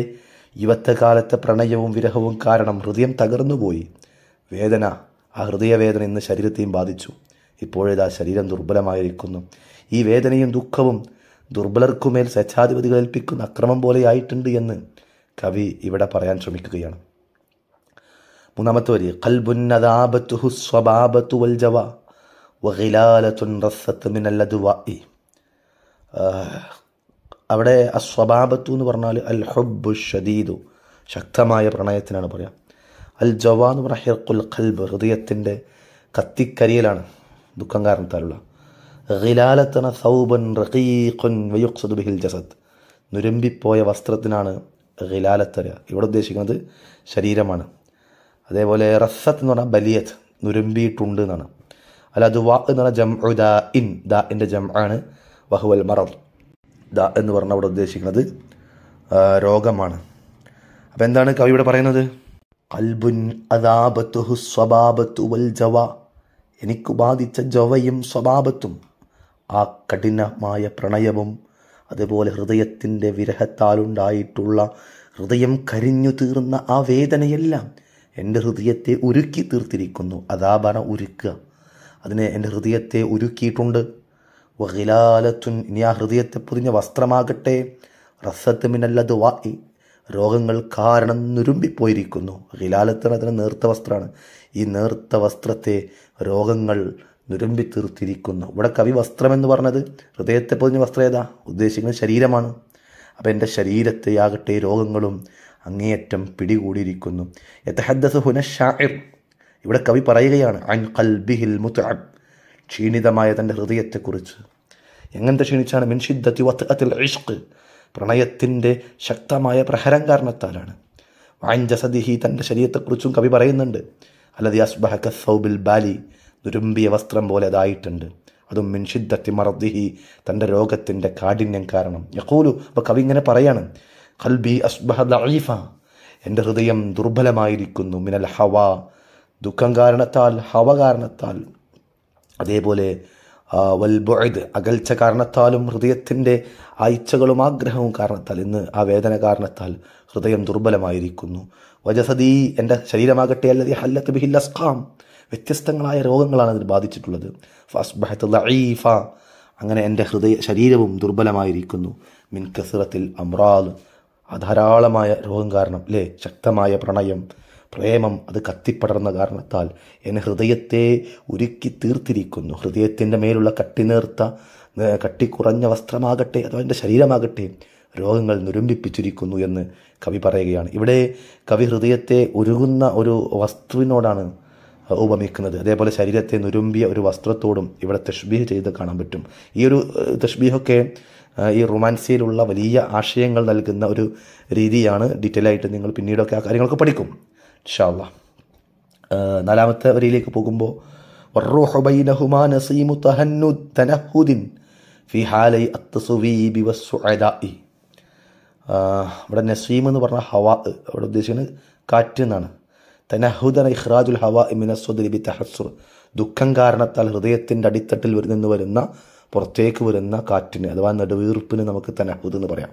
യുവത്വകാലത്തെ പ്രണയവും വിരഹവും കാരണം ഹൃദയം തകർന്നുപോയി വേദന ആ ഹൃദയവേദന ഇന്ന് ശരീരത്തെയും ബാധിച്ചു ഇപ്പോഴേതാ ശരീരം ദുർബലമായിരിക്കുന്നു ഈ വേദനയും ദുഃഖവും ദുർബലർക്കുമേൽ സ്വച്ഛാധിപതികൾ ഏൽപ്പിക്കുന്ന അക്രമം പോലെയായിട്ടുണ്ട് എന്ന് കവി ഇവിടെ പറയാൻ ശ്രമിക്കുകയാണ് മൂന്നാമത്തെ വരി വൽജവ അവിടെ അസ്വഭാപത്തു എന്ന് പറഞ്ഞാൽ അൽ ഹുബ് ഷദീദു ശക്തമായ പ്രണയത്തിനാണ് പറയാം അൽ ജവാ എന്ന് പറഞ്ഞാൽ ഹിർക്കുൽ ഖൽബ് ഹൃദയത്തിൻ്റെ കത്തിക്കരിയലാണ് ദുഃഖം കാരണത്താലുള്ള ഖിലാലത്തന സൗബൻ റഖീഖുൻ വയുക്സദ് ബിഹിൽ ജസദ് നുരമ്പിപ്പോയ വസ്ത്രത്തിനാണ് ഖിലാലത്തര ഇവിടെ ഉദ്ദേശിക്കുന്നത് ശരീരമാണ് അതേപോലെ റസ്സത്ത് എന്ന് പറഞ്ഞാൽ ബലിയത്ത് നുരമ്പിയിട്ടുണ്ട് എന്നാണ് അല്ല വാ എന്ന് പറഞ്ഞാൽ ജം ദ ഇൻ ദ ജം ആണ് വഹുവൽ മറർ ദ എന്ന് പറഞ്ഞാൽ അവിടെ ഉദ്ദേശിക്കുന്നത് രോഗമാണ് അപ്പോൾ എന്താണ് കവി ഇവിടെ പറയുന്നത് കൽബുൻ അതാപത്തുഹു സ്വഭാവത്തു വൽ ജവ എനിക്ക് ബാധിച്ച ജവയും സ്വഭാവത്തും ആ കഠിനമായ പ്രണയവും അതുപോലെ ഹൃദയത്തിൻ്റെ വിരഹത്താലുണ്ടായിട്ടുള്ള ഹൃദയം കരിഞ്ഞു തീർന്ന ആ വേദനയെല്ലാം എൻ്റെ ഹൃദയത്തെ ഉരുക്കി തീർത്തിരിക്കുന്നു അതാപന ഉരുക്കുക അതിനെ എൻ്റെ ഹൃദയത്തെ ഉരുക്കിയിട്ടുണ്ട് വഹിലാലത്തുൻ ഇനി ആ ഹൃദയത്തെ പൊതിഞ്ഞ വസ്ത്രമാകട്ടെ റസത്ത് മിനല്ലത് വാ രോഗങ്ങൾ കാരണം നുരുമ്പിപ്പോയിരിക്കുന്നു ഹിലാലത്തൻ അതിന് നേർത്ത വസ്ത്രമാണ് ഈ നേർത്ത വസ്ത്രത്തെ രോഗങ്ങൾ നുരുമ്പി തീർത്തിരിക്കുന്നു ഇവിടെ കവി വസ്ത്രം എന്ന് പറഞ്ഞത് ഹൃദയത്തെ പൊതിഞ്ഞ വസ്ത്രം ഏതാ ഉദ്ദേശിക്കുന്നത് ശരീരമാണ് അപ്പം എൻ്റെ ശരീരത്തെയാകട്ടെ രോഗങ്ങളും അങ്ങേയറ്റം പിടികൂടിയിരിക്കുന്നു യഥഹദ്ദസ് ഹുന ഷാഇർ ഇവിടെ കവി പറയുകയാണ് അൻ കൽബിഹിൽ മുത്തഅബ് ക്ഷീണിതമായ തൻ്റെ ഹൃദയത്തെക്കുറിച്ച് എങ്ങനത്തെ ക്ഷീണിച്ചാണ് മിൻഷിദ്ധത്തിൽ ഇഷ്ക് പ്രണയത്തിൻ്റെ ശക്തമായ പ്രഹരം കാരണത്താലാണ് വാഞ്ചസതിഹി ജസദിഹി തൻ്റെ ശരീരത്തെക്കുറിച്ചും കവി പറയുന്നുണ്ട് അല്ലതി അസ്ബഹക സൗബിൽ ബാലി ദുരുമ്പിയ വസ്ത്രം പോലെ അതായിട്ടുണ്ട് അതും മിൻഷിദ്ധത്തി മർദിഹി തൻ്റെ രോഗത്തിൻ്റെ കാഠിന്യം കാരണം യക്കൂലു അപ്പോൾ കവി ഇങ്ങനെ പറയാണ് കൽബി അസ്ബഹ ദീഫ എൻ്റെ ഹൃദയം ദുർബലമായിരിക്കുന്നു മിനൽ ഹവ ദുഃഖം കാരണത്താൽ ഹവ കാരണത്താൽ അതേപോലെ വൽബുഴത് അകൽച്ച കാരണത്താലും ഹൃദയത്തിൻ്റെ ആയിച്ചകളും ആഗ്രഹവും കാരണത്താൽ ഇന്ന് ആ വേദന കാരണത്താൽ ഹൃദയം ദുർബലമായിരിക്കുന്നു വജസതി എൻ്റെ ശരീരമാകട്ടെ അല്ലതി ഹല്ലത്ത് ബിഹിൽ വ്യത്യസ്തങ്ങളായ രോഗങ്ങളാണ് അതിന് ബാധിച്ചിട്ടുള്ളത് ഫസ്ബഹത്ത് ലഈഫ അങ്ങനെ എൻ്റെ ഹൃദയ ശരീരവും ദുർബലമായിരിക്കുന്നു മിൻ കസറത്തിൽ അമ്രാദ് അധാരാളമായ രോഗം കാരണം അല്ലേ ശക്തമായ പ്രണയം പ്രേമം അത് കത്തിപ്പടർന്ന കാരണത്താൽ എന്നെ ഹൃദയത്തെ ഉരുക്കി തീർത്തിരിക്കുന്നു ഹൃദയത്തിൻ്റെ മേലുള്ള കട്ടിനേർത്ത കുറഞ്ഞ വസ്ത്രമാകട്ടെ അഥവാ എൻ്റെ ശരീരമാകട്ടെ രോഗങ്ങൾ നുരുമ്പിപ്പിച്ചിരിക്കുന്നു എന്ന് കവി പറയുകയാണ് ഇവിടെ കവി ഹൃദയത്തെ ഉരുകുന്ന ഒരു വസ്തുവിനോടാണ് ഉപമിക്കുന്നത് അതേപോലെ ശരീരത്തെ നുരുമ്പിയ ഒരു വസ്ത്രത്തോടും ഇവിടെ തഷ്ബീഹ് ചെയ്ത് കാണാൻ പറ്റും ഈ ഒരു തഷ്ബീഹൊക്കെ ഈ റൊമാൻസിയിലുള്ള വലിയ ആശയങ്ങൾ നൽകുന്ന ഒരു രീതിയാണ് ഡീറ്റെയിൽ ആയിട്ട് നിങ്ങൾ പിന്നീടൊക്കെ ആ കാര്യങ്ങളൊക്കെ പഠിക്കും ഇൻഷാല്ല നാലാമത്തെ വരിയിലേക്ക് പോകുമ്പോൾ ഇവിടെ നസീം എന്ന് പറഞ്ഞ ഹവാ ഇവിടെ ഉദ്ദേശിക്കുന്നത് കാറ്റ് എന്നാണ് തനഹുദന ഇഹ്റാജുൽ ഹവാ ഇമിനസ്വദരിബി തഹസുർ ദുഃഖം കാരണത്താൽ ഹൃദയത്തിൻ്റെ അടിത്തട്ടിൽ വരുന്നെന്ന് വരുന്ന പുറത്തേക്ക് വരുന്ന കാറ്റിന് അഥവാ നെടുവീർപ്പിന് നമുക്ക് തനഹുദ് എന്ന് പറയാം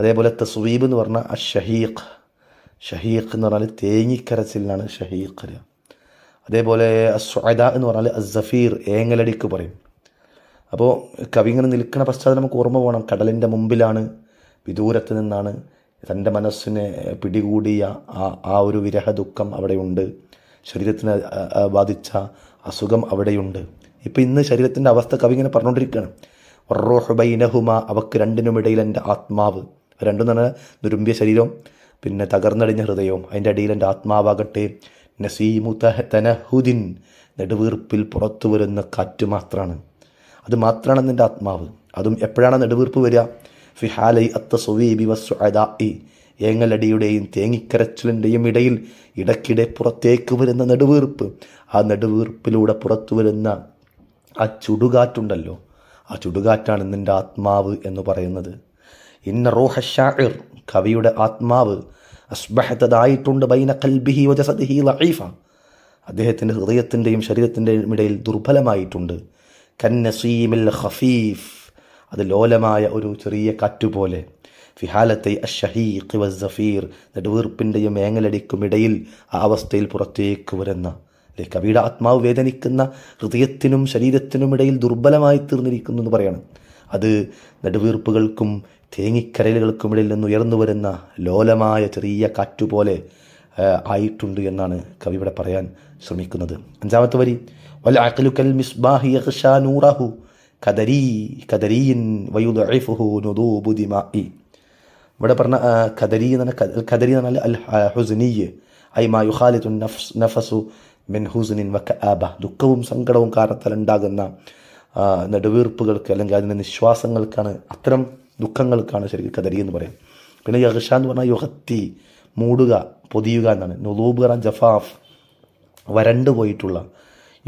അതേപോലെ തസ്വീബ് എന്ന് പറഞ്ഞാൽ അഷഹീഖ് ഷഹീഖ് എന്ന് പറഞ്ഞാൽ തേങ്ങിക്കരച്ചിലാണ് ഷഹീഖ് അതേപോലെ അസ്വദ എന്ന് പറഞ്ഞാൽ അസഫീർ ഏങ്ങലടിക്ക് പറയും അപ്പോൾ കവി ഇങ്ങനെ നിൽക്കുന്ന പശ്ചാത്തലം നമുക്ക് ഓർമ്മ പോകണം കടലിൻ്റെ മുമ്പിലാണ് വിദൂരത്ത് നിന്നാണ് തൻ്റെ മനസ്സിനെ പിടികൂടിയ ആ ആ ഒരു വിരഹ ദുഃഖം അവിടെയുണ്ട് ശരീരത്തിനെ ബാധിച്ച അസുഖം അവിടെയുണ്ട് ഇപ്പം ഇന്ന് ശരീരത്തിൻ്റെ അവസ്ഥ കവി ഇങ്ങനെ പറഞ്ഞുകൊണ്ടിരിക്കുകയാണ് ഒറോഹുബൈനഹുമ അവക്ക് രണ്ടിനുമിടയിൽ എൻ്റെ ആത്മാവ് രണ്ടും തന്നെ നുരുമ്പിയ ശരീരം പിന്നെ തകർന്നടിഞ്ഞ ഹൃദയവും അതിൻ്റെ അടിയിൽ എൻ്റെ ആത്മാവാകട്ടെ നസീമു തനഹുദിൻ നെടുവീർപ്പിൽ പുറത്തു വരുന്ന കാറ്റ് മാത്രമാണ് അത് മാത്രമാണ് നിൻ്റെ ആത്മാവ് അതും എപ്പോഴാണ് നെടുവീർപ്പ് വരിക ഫിഹാലൈ അത്ത സുവീബി വസ്സുഅദായി ഏങ്ങലടിയുടെയും തേങ്ങിക്കരച്ചിലിൻ്റെയും ഇടയിൽ ഇടയ്ക്കിടെ പുറത്തേക്ക് വരുന്ന നെടുവീർപ്പ് ആ നെടുവീർപ്പിലൂടെ പുറത്തു വരുന്ന ആ ചുടുകാറ്റുണ്ടല്ലോ ആ ചുടുകാറ്റാണ് നിൻ്റെ ആത്മാവ് എന്ന് പറയുന്നത് ഇന്ന റോഹ കവിയുടെ ആത്മാവ് അസ്ബഹത്തതായിട്ടുണ്ട് ബൈന കൽബിഹി വജസദിഹി ലൈഫ അദ്ദേഹത്തിൻ്റെ ഹൃദയത്തിൻ്റെയും ശരീരത്തിൻ്റെയും ഇടയിൽ ദുർബലമായിട്ടുണ്ട് കന്നസീമിൽ ഖഫീഫ് അത് ലോലമായ ഒരു ചെറിയ കാറ്റുപോലെ ഫിഹാലത്തെ അഷഹീഖ് വസഫീർ നെടുവീർപ്പിൻ്റെയും ഇടയിൽ ആ അവസ്ഥയിൽ പുറത്തേക്ക് വരുന്ന അല്ലെ കവിയുടെ ആത്മാവ് വേദനിക്കുന്ന ഹൃദയത്തിനും ശരീരത്തിനും ഇടയിൽ ദുർബലമായി തീർന്നിരിക്കുന്നു എന്ന് പറയണം അത് നെടുവീർപ്പുകൾക്കും തേങ്ങിക്കരലുകൾക്കുമിടയിൽ നിന്ന് ഉയർന്നു വരുന്ന ലോലമായ ചെറിയ കാറ്റുപോലെ ആയിട്ടുണ്ട് എന്നാണ് കവി ഇവിടെ പറയാൻ ശ്രമിക്കുന്നത് അഞ്ചാമത്തെ വരി വൽ അഖലുക്കൽ മിസ്ബാഹി യഖ്ഷാ കദരീ കദരീൻ വയുദഇഫുഹു നുദൂബു ദിമാഇ ഇവിടെ പറഞ്ഞ കദരി എന്ന് പറഞ്ഞാൽ കദരി എന്ന് പറഞ്ഞാൽ അൽ ഹുസ്നീ ഐ മാ യുഖാലിതു നഫ്സ് നഫസു മിൻ ഹുസ്നിൻ വക്ക ആബ ദുഃഖവും സങ്കടവും കാരണത്താൽ ഉണ്ടാകുന്ന നെടുവീർപ്പുകൾക്ക് അല്ലെങ്കിൽ അതിൻ്റെ നിശ്വാസങ്ങൾക്കാണ് അത്തരം ദുഃഖങ്ങൾക്കാണ് ശരിക്കും കദരി എന്ന് പറയാം പിന്നെ യഹ്ഷ എന്ന് പറഞ്ഞാൽ യുഹത്തി മൂടുക പൊതിയുക എന്നാണ് നുദൂബ് പറഞ്ഞാൽ ജഫാഫ് വരണ്ടു പോയിട്ടുള്ള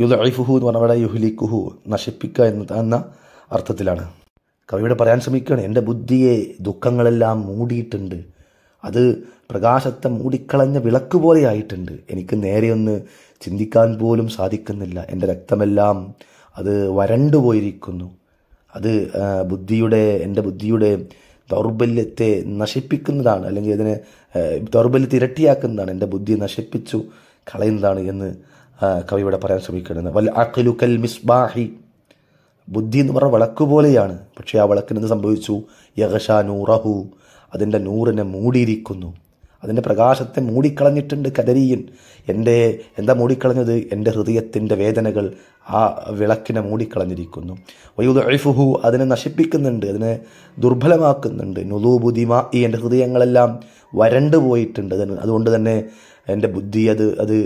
യുലൈഫുഹു എന്ന് പറഞ്ഞാൽ ഇവിടെ യുഹ്ലിക്കുഹു നശിപ്പിക്കുക എന്ന എന്ന അർത്ഥത്തിലാണ് കവിയുടെ പറയാൻ ശ്രമിക്കുകയാണ് എൻ്റെ ബുദ്ധിയെ ദുഃഖങ്ങളെല്ലാം മൂടിയിട്ടുണ്ട് അത് പ്രകാശത്തെ മൂടിക്കളഞ്ഞ വിളക്ക് പോലെ ആയിട്ടുണ്ട് എനിക്ക് നേരെ ചിന്തിക്കാൻ പോലും സാധിക്കുന്നില്ല എൻ്റെ രക്തമെല്ലാം അത് വരണ്ടുപോയിരിക്കുന്നു അത് ബുദ്ധിയുടെ എൻ്റെ ബുദ്ധിയുടെ ദൗർബല്യത്തെ നശിപ്പിക്കുന്നതാണ് അല്ലെങ്കിൽ അതിനെ ദൗർബല്യത്തെ ഇരട്ടിയാക്കുന്നതാണ് എൻ്റെ ബുദ്ധി നശിപ്പിച്ചു കളയുന്നതാണ് എന്ന് കവി ഇവിടെ പറയാൻ ശ്രമിക്കുന്നത് വൽ അഖിലുക്കൽ മിസ്ബാഹി ബുദ്ധി എന്ന് പറഞ്ഞ വിളക്ക് പോലെയാണ് പക്ഷേ ആ വിളക്കിന് എന്ത് സംഭവിച്ചു യഹഷ നൂറഹു അതിൻ്റെ നൂറിനെ മൂടിയിരിക്കുന്നു അതിൻ്റെ പ്രകാശത്തെ മൂടിക്കളഞ്ഞിട്ടുണ്ട് കദരീയൻ എൻ്റെ എന്താ മൂടിക്കളഞ്ഞത് എൻ്റെ ഹൃദയത്തിൻ്റെ വേദനകൾ ആ വിളക്കിനെ മൂടിക്കളഞ്ഞിരിക്കുന്നു വയുദഴിഫുഹു അതിനെ നശിപ്പിക്കുന്നുണ്ട് അതിനെ ദുർബലമാക്കുന്നുണ്ട് നുദൂബുദിമ ഈ എൻ്റെ ഹൃദയങ്ങളെല്ലാം വരണ്ടു പോയിട്ടുണ്ട് അതുകൊണ്ട് തന്നെ എൻ്റെ ബുദ്ധി അത് അത്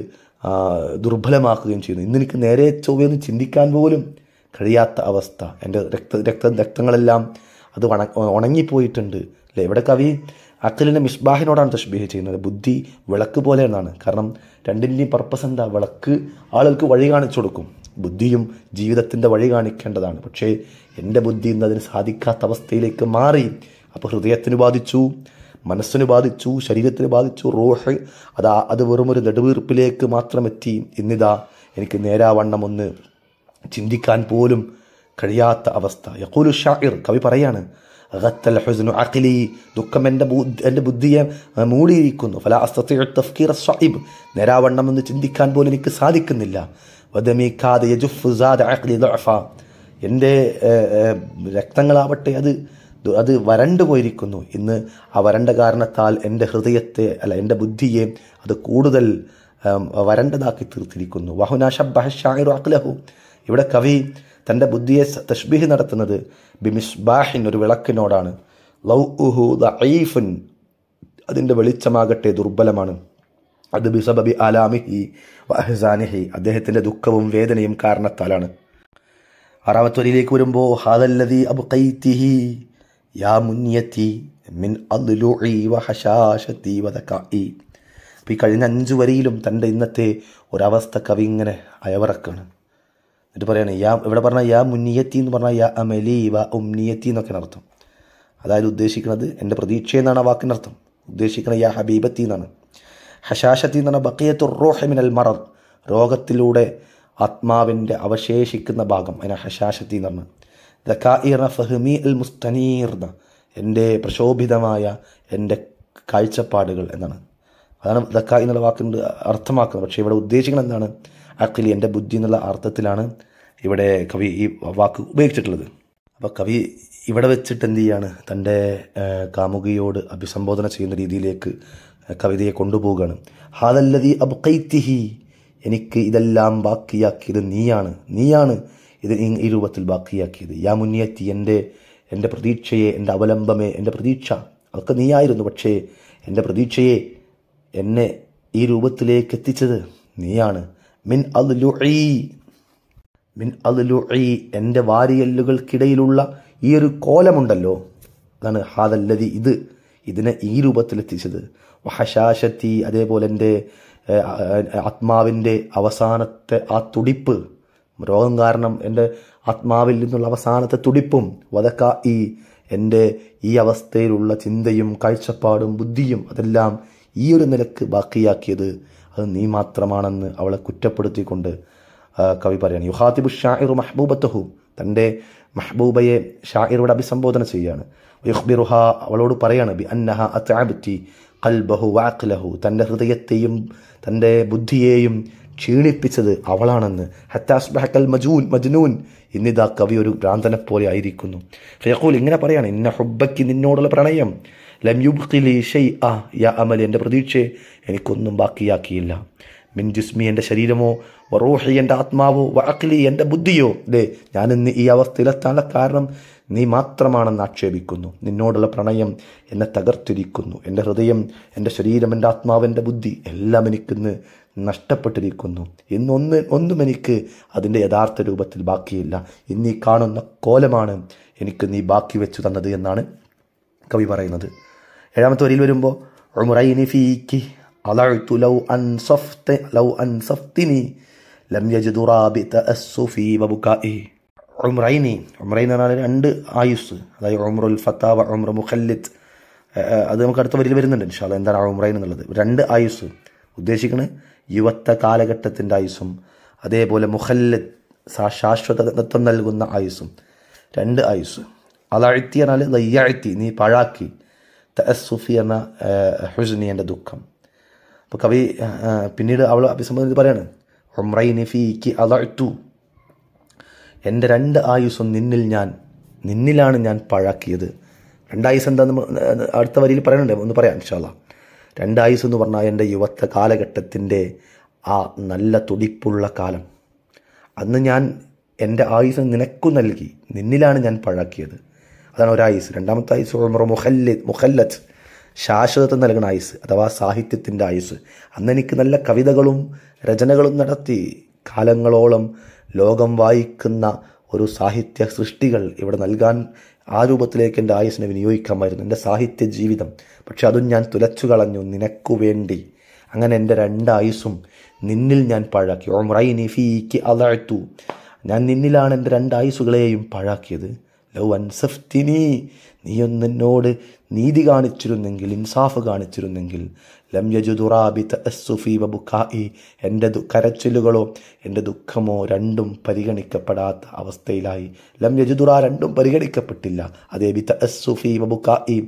ദുർബലമാക്കുകയും ചെയ്യുന്നു ഇന്നെനിക്ക് നേരെ ചൊവ്വയൊന്ന് ചിന്തിക്കാൻ പോലും കഴിയാത്ത അവസ്ഥ എൻ്റെ രക്ത രക്ത രക്തങ്ങളെല്ലാം അത് ഉണ ഉണങ്ങിപ്പോയിട്ടുണ്ട് അല്ലേ ഇവിടെ കവി അക്കലിനെ മിസ്ബാഹിനോടാണ് തഷ്ബീഹ് ചെയ്യുന്നത് ബുദ്ധി വിളക്ക് പോലെ എന്നാണ് കാരണം രണ്ടിൻ്റെയും പർപ്പസ് എന്താ വിളക്ക് ആളുകൾക്ക് വഴി കാണിച്ചു കൊടുക്കും ബുദ്ധിയും ജീവിതത്തിൻ്റെ വഴി കാണിക്കേണ്ടതാണ് പക്ഷേ എൻ്റെ ബുദ്ധി ഇന്ന് അതിന് സാധിക്കാത്ത അവസ്ഥയിലേക്ക് മാറി അപ്പോൾ ഹൃദയത്തിന് ബാധിച്ചു മനസ്സിന് ബാധിച്ചു ശരീരത്തിന് ബാധിച്ചു റോഹ് അതാ അത് വെറും ഒരു നെടുവീർപ്പിലേക്ക് മാത്രം എത്തി എന്നിതാ എനിക്ക് നേരാവണ്ണം ഒന്ന് ചിന്തിക്കാൻ പോലും കഴിയാത്ത അവസ്ഥ യഖൂലു ഷാഹിർ കവി പറയാണ് അകത്തൽ ഹുസ്നു അഖിലി ദുഃഖം എൻ്റെ ബുദ്ധി എൻ്റെ ബുദ്ധിയെ മൂടിയിരിക്കുന്നു ഫല തഫ്കീർ സാഹിബ് നേരാവണ്ണം എന്ന് ചിന്തിക്കാൻ പോലും എനിക്ക് സാധിക്കുന്നില്ല അഖ്ലി ദുഅഫ എൻ്റെ രക്തങ്ങളാവട്ടെ അത് അത് വരണ്ടു പോയിരിക്കുന്നു ഇന്ന് ആ വരണ്ട കാരണത്താൽ എൻ്റെ ഹൃദയത്തെ അല്ല എൻ്റെ ബുദ്ധിയെ അത് കൂടുതൽ വരണ്ടതാക്കി തീർത്തിരിക്കുന്നു വഹുനാഷബ്ബഹ് അഖ്ലഹു ഇവിടെ കവി തൻ്റെ ബുദ്ധിയെ തഷ്ബീഹ് നടത്തുന്നത് ബിമിസ്ബാഹിൻ ഒരു വിളക്കിനോടാണ് ലൗ ഉഹു ദീഫുൻ അതിൻ്റെ വെളിച്ചമാകട്ടെ ദുർബലമാണ് അത് ബിസബബി അലാമിഹി വഹസാനിഹി അദ്ദേഹത്തിൻ്റെ ദുഃഖവും വേദനയും കാരണത്താലാണ് ആറാമത്തെ വരിയിലേക്ക് വരുമ്പോൾ ഹാദല്ലതി അബ്ഖൈതിഹി യാ മുനിയത്തി മിൻ അദ്ലുഇ വഹശാശത്തി വദകാഇ അപ്പോൾ ഈ കഴിഞ്ഞ അഞ്ചു വരിയിലും തൻ്റെ ഇന്നത്തെ ഒരവസ്ഥ കവി ഇങ്ങനെ അയവറക്കാണ് എന്നിട്ട് പറയാണ് യാ ഇവിടെ പറഞ്ഞാൽ യാ മുന്നിയത്തി എന്ന് പറഞ്ഞാൽ യാ അമലി വ ഉംനിയത്തി എന്നൊക്കെയാണ് അർത്ഥം അതായത് ഉദ്ദേശിക്കുന്നത് എൻ്റെ പ്രതീക്ഷ എന്നാണ് ആ വാക്കിനർത്ഥം ഉദ്ദേശിക്കുന്നത് യാ ഹബീബത്തി എന്നാണ് ഹഷാഷത്തി എന്ന് പറഞ്ഞാൽ ബക്കിയത്തുർ റോഹമിനൽ മറദ് രോഗത്തിലൂടെ ആത്മാവിൻ്റെ അവശേഷിക്കുന്ന ഭാഗം അതിനെ ഹഷാഷത്തി എന്ന് പറഞ്ഞു ദക്കാഇറ ഫഹ്മി അൽ മുസ്തനീർന്ന എൻ്റെ പ്രശോഭിതമായ എൻ്റെ കാഴ്ചപ്പാടുകൾ എന്നാണ് അതാണ് ദക്ക എന്നുള്ള വാക്കിൻ്റെ അർത്ഥമാക്കുന്നത് പക്ഷേ ഇവിടെ ഉദ്ദേശിക്കുന്നത് എന്താണ് അക്കിലി എൻ്റെ ബുദ്ധി എന്നുള്ള അർത്ഥത്തിലാണ് ഇവിടെ കവി ഈ വാക്ക് ഉപയോഗിച്ചിട്ടുള്ളത് അപ്പോൾ കവി ഇവിടെ വെച്ചിട്ട് എന്ത് ചെയ്യാണ് തൻ്റെ കാമുകിയോട് അഭിസംബോധന ചെയ്യുന്ന രീതിയിലേക്ക് കവിതയെ കൊണ്ടുപോവുകയാണ് ഹാദല്ലതി അബ്ഖൈത്തിഹി എനിക്ക് ഇതെല്ലാം ബാക്കിയാക്കിയത് നീയാണ് നീയാണ് ഇത് ഈ രൂപത്തിൽ ബാക്കിയാക്കിയത് യാ മുന്നിയത്തി എൻ്റെ എൻ്റെ പ്രതീക്ഷയെ എൻ്റെ അവലംബമേ എൻ്റെ പ്രതീക്ഷ അതൊക്കെ നീയായിരുന്നു പക്ഷേ എൻ്റെ പ്രതീക്ഷയെ എന്നെ ഈ രൂപത്തിലേക്ക് എത്തിച്ചത് നീയാണ് മിൻ അൽ ലുഈ മിൻ അൽ ലുഈ എൻ്റെ വാരിയല്ലുകൾക്കിടയിലുള്ള ഈ ഒരു കോലമുണ്ടല്ലോ അതാണ് ഹാദല്ലതി ഇത് ഇതിനെ ഈ രൂപത്തിലെത്തിച്ചത് വഹശാശത്തി അതേപോലെ എൻ്റെ ആത്മാവിൻ്റെ അവസാനത്തെ ആ തുടിപ്പ് രോഗം കാരണം എൻ്റെ ആത്മാവിൽ നിന്നുള്ള അവസാനത്തെ തുടിപ്പും വതക്ക ഈ എൻ്റെ ഈ അവസ്ഥയിലുള്ള ചിന്തയും കാഴ്ചപ്പാടും ബുദ്ധിയും അതെല്ലാം ഈ ഒരു നിലക്ക് ബാക്കിയാക്കിയത് അത് നീ മാത്രമാണെന്ന് അവളെ കുറ്റപ്പെടുത്തിക്കൊണ്ട് കവി പറയാണ് യുഹാതിബു ഷാഹിർ മഹബൂബത്തഹു തൻ്റെ മഹബൂബയെ ഷാഹിറോട് അഭിസംബോധന ചെയ്യുകയാണ് യുഹ്ബിറുഹ അവളോട് പറയാണ് ബി അന്നഹ അത്താബത്തി കൽബഹു വാക്ലഹു തൻ്റെ ഹൃദയത്തെയും തൻ്റെ ബുദ്ധിയെയും ക്ഷീണിപ്പിച്ചത് അവളാണെന്ന് ബഹക്കൽ മജൂൻ മജ്നൂൻ ഇന്നിതാ കവി ഒരു ഭ്രാന്തനെ പോലെ ആയിരിക്കുന്നു ഫയഖൂൽ ഇങ്ങനെ പറയാണ് ഇന്ന ഹുബക്ക് നിന്നോടുള്ള പ്രണയം ലം യുബ്ഖിലി ഷെയ് ആ യാ അമൽ എൻ്റെ പ്രതീക്ഷയെ എനിക്കൊന്നും ബാക്കിയാക്കിയില്ല മിൻ ജുസ്മി എൻ്റെ ശരീരമോ വറോഹി എൻ്റെ ആത്മാവോ വഅഖ്ലി എൻ്റെ ബുദ്ധിയോ അല്ലേ ഞാനിന്ന് ഈ അവസ്ഥയിലെത്താനുള്ള കാരണം നീ മാത്രമാണെന്ന് ആക്ഷേപിക്കുന്നു നിന്നോടുള്ള പ്രണയം എന്നെ തകർത്തിരിക്കുന്നു എൻ്റെ ഹൃദയം എൻ്റെ ശരീരം എൻ്റെ ആത്മാവെൻ്റെ ബുദ്ധി എല്ലാം എനിക്കിന്ന് നഷ്ടപ്പെട്ടിരിക്കുന്നു ഇന്നൊന്ന് ഒന്നും എനിക്ക് അതിൻ്റെ യഥാർത്ഥ രൂപത്തിൽ ബാക്കിയില്ല ഇന്നീ കാണുന്ന കോലമാണ് എനിക്ക് നീ ബാക്കി വെച്ചു തന്നത് എന്നാണ് കവി പറയുന്നത് ഏഴാമത്തെ വരിയിൽ വരുമ്പോൾ ഉമറൈനിഫീക്ക് ലൗ അൻ ലൗ അൻ സഫ്തിനി ലം യജുദുറാബി തഅസ്സുഫി വബുകാഇ ഉമ്രൈനി ഉമ്രൈൻ എന്ന് പറഞ്ഞാൽ രണ്ട് ആയുസ് അതായത് ഉമ്രുൽ ഫത്താബ ഉമ്ര മുഖല്ലിത്ത് അത് നമുക്ക് അടുത്ത വരിയിൽ വരുന്നുണ്ട് ഇൻഷാല്ല എന്താണ് ഉമ്രൈൻ എന്നുള്ളത് രണ്ട് ആയുസ് ഉദ്ദേശിക്കുന്നത് യുവത്വ കാലഘട്ടത്തിൻ്റെ ആയുസും അതേപോലെ മുഖല്ലിത്ത് ശാശ്വതത്വം നൽകുന്ന ആയുസും രണ്ട് ആയുസ് അതഴ്ത്തി എന്നാൽ നയ്യാഴ്ത്തി നീ പഴാക്കി തസുഫി എന്ന ഹുസ്നി എൻ്റെ ദുഃഖം അപ്പോൾ കവി പിന്നീട് അവൾ അഭിസംബോധന പറയാണ് ഉമ്രൈ നിഫിക്ക് അതഴ്ത്തു എൻ്റെ രണ്ട് ആയുസ്സും നിന്നിൽ ഞാൻ നിന്നിലാണ് ഞാൻ പാഴാക്കിയത് രണ്ടായുസ് എന്താന്ന് അടുത്ത വരിയിൽ പറയണ്ടേ ഒന്ന് പറയാം ഇൻഷാല്ല രണ്ടായുസ് എന്ന് പറഞ്ഞാൽ എൻ്റെ യുവത്വ കാലഘട്ടത്തിൻ്റെ ആ നല്ല തുടിപ്പുള്ള കാലം അന്ന് ഞാൻ എൻ്റെ ആയുസ് നിനക്കു നൽകി നിന്നിലാണ് ഞാൻ പാഴാക്കിയത് അതാണ് ഒരായുസ് രണ്ടാമത്തെ ആയുസ് മുഹല്ലി മുഹല്ലത്ത് ശാശ്വതത്വം നൽകുന്ന ആയുസ് അഥവാ സാഹിത്യത്തിൻ്റെ ആയുസ് എനിക്ക് നല്ല കവിതകളും രചനകളും നടത്തി കാലങ്ങളോളം ലോകം വായിക്കുന്ന ഒരു സാഹിത്യ സൃഷ്ടികൾ ഇവിടെ നൽകാൻ ആ രൂപത്തിലേക്ക് എൻ്റെ ആയുസിനെ വിനിയോഗിക്കാമായിരുന്നു എൻ്റെ സാഹിത്യ ജീവിതം പക്ഷെ അതും ഞാൻ തുലച്ചു കളഞ്ഞു നിനക്കു വേണ്ടി അങ്ങനെ എൻ്റെ രണ്ട് നിന്നിൽ ഞാൻ പാഴാക്കി ഓം റൈ നിഫീക്ക് അലഴ്ത്തു ഞാൻ നിന്നിലാണ് എൻ്റെ രണ്ട് പാഴാക്കിയത് ലോ അൻസഫ്തിനി നീ ഒന്ന് എന്നോട് നീതി കാണിച്ചിരുന്നെങ്കിൽ ഇൻസാഫ് കാണിച്ചിരുന്നെങ്കിൽ ലം യജുദുറാബി തസുഫി ബബുഖായി എൻ്റെ കരച്ചിലുകളോ എൻ്റെ ദുഃഖമോ രണ്ടും പരിഗണിക്കപ്പെടാത്ത അവസ്ഥയിലായി ലം യജുദുറ രണ്ടും പരിഗണിക്കപ്പെട്ടില്ല അതേ ബി തസ്സുഫി ബബുഖായി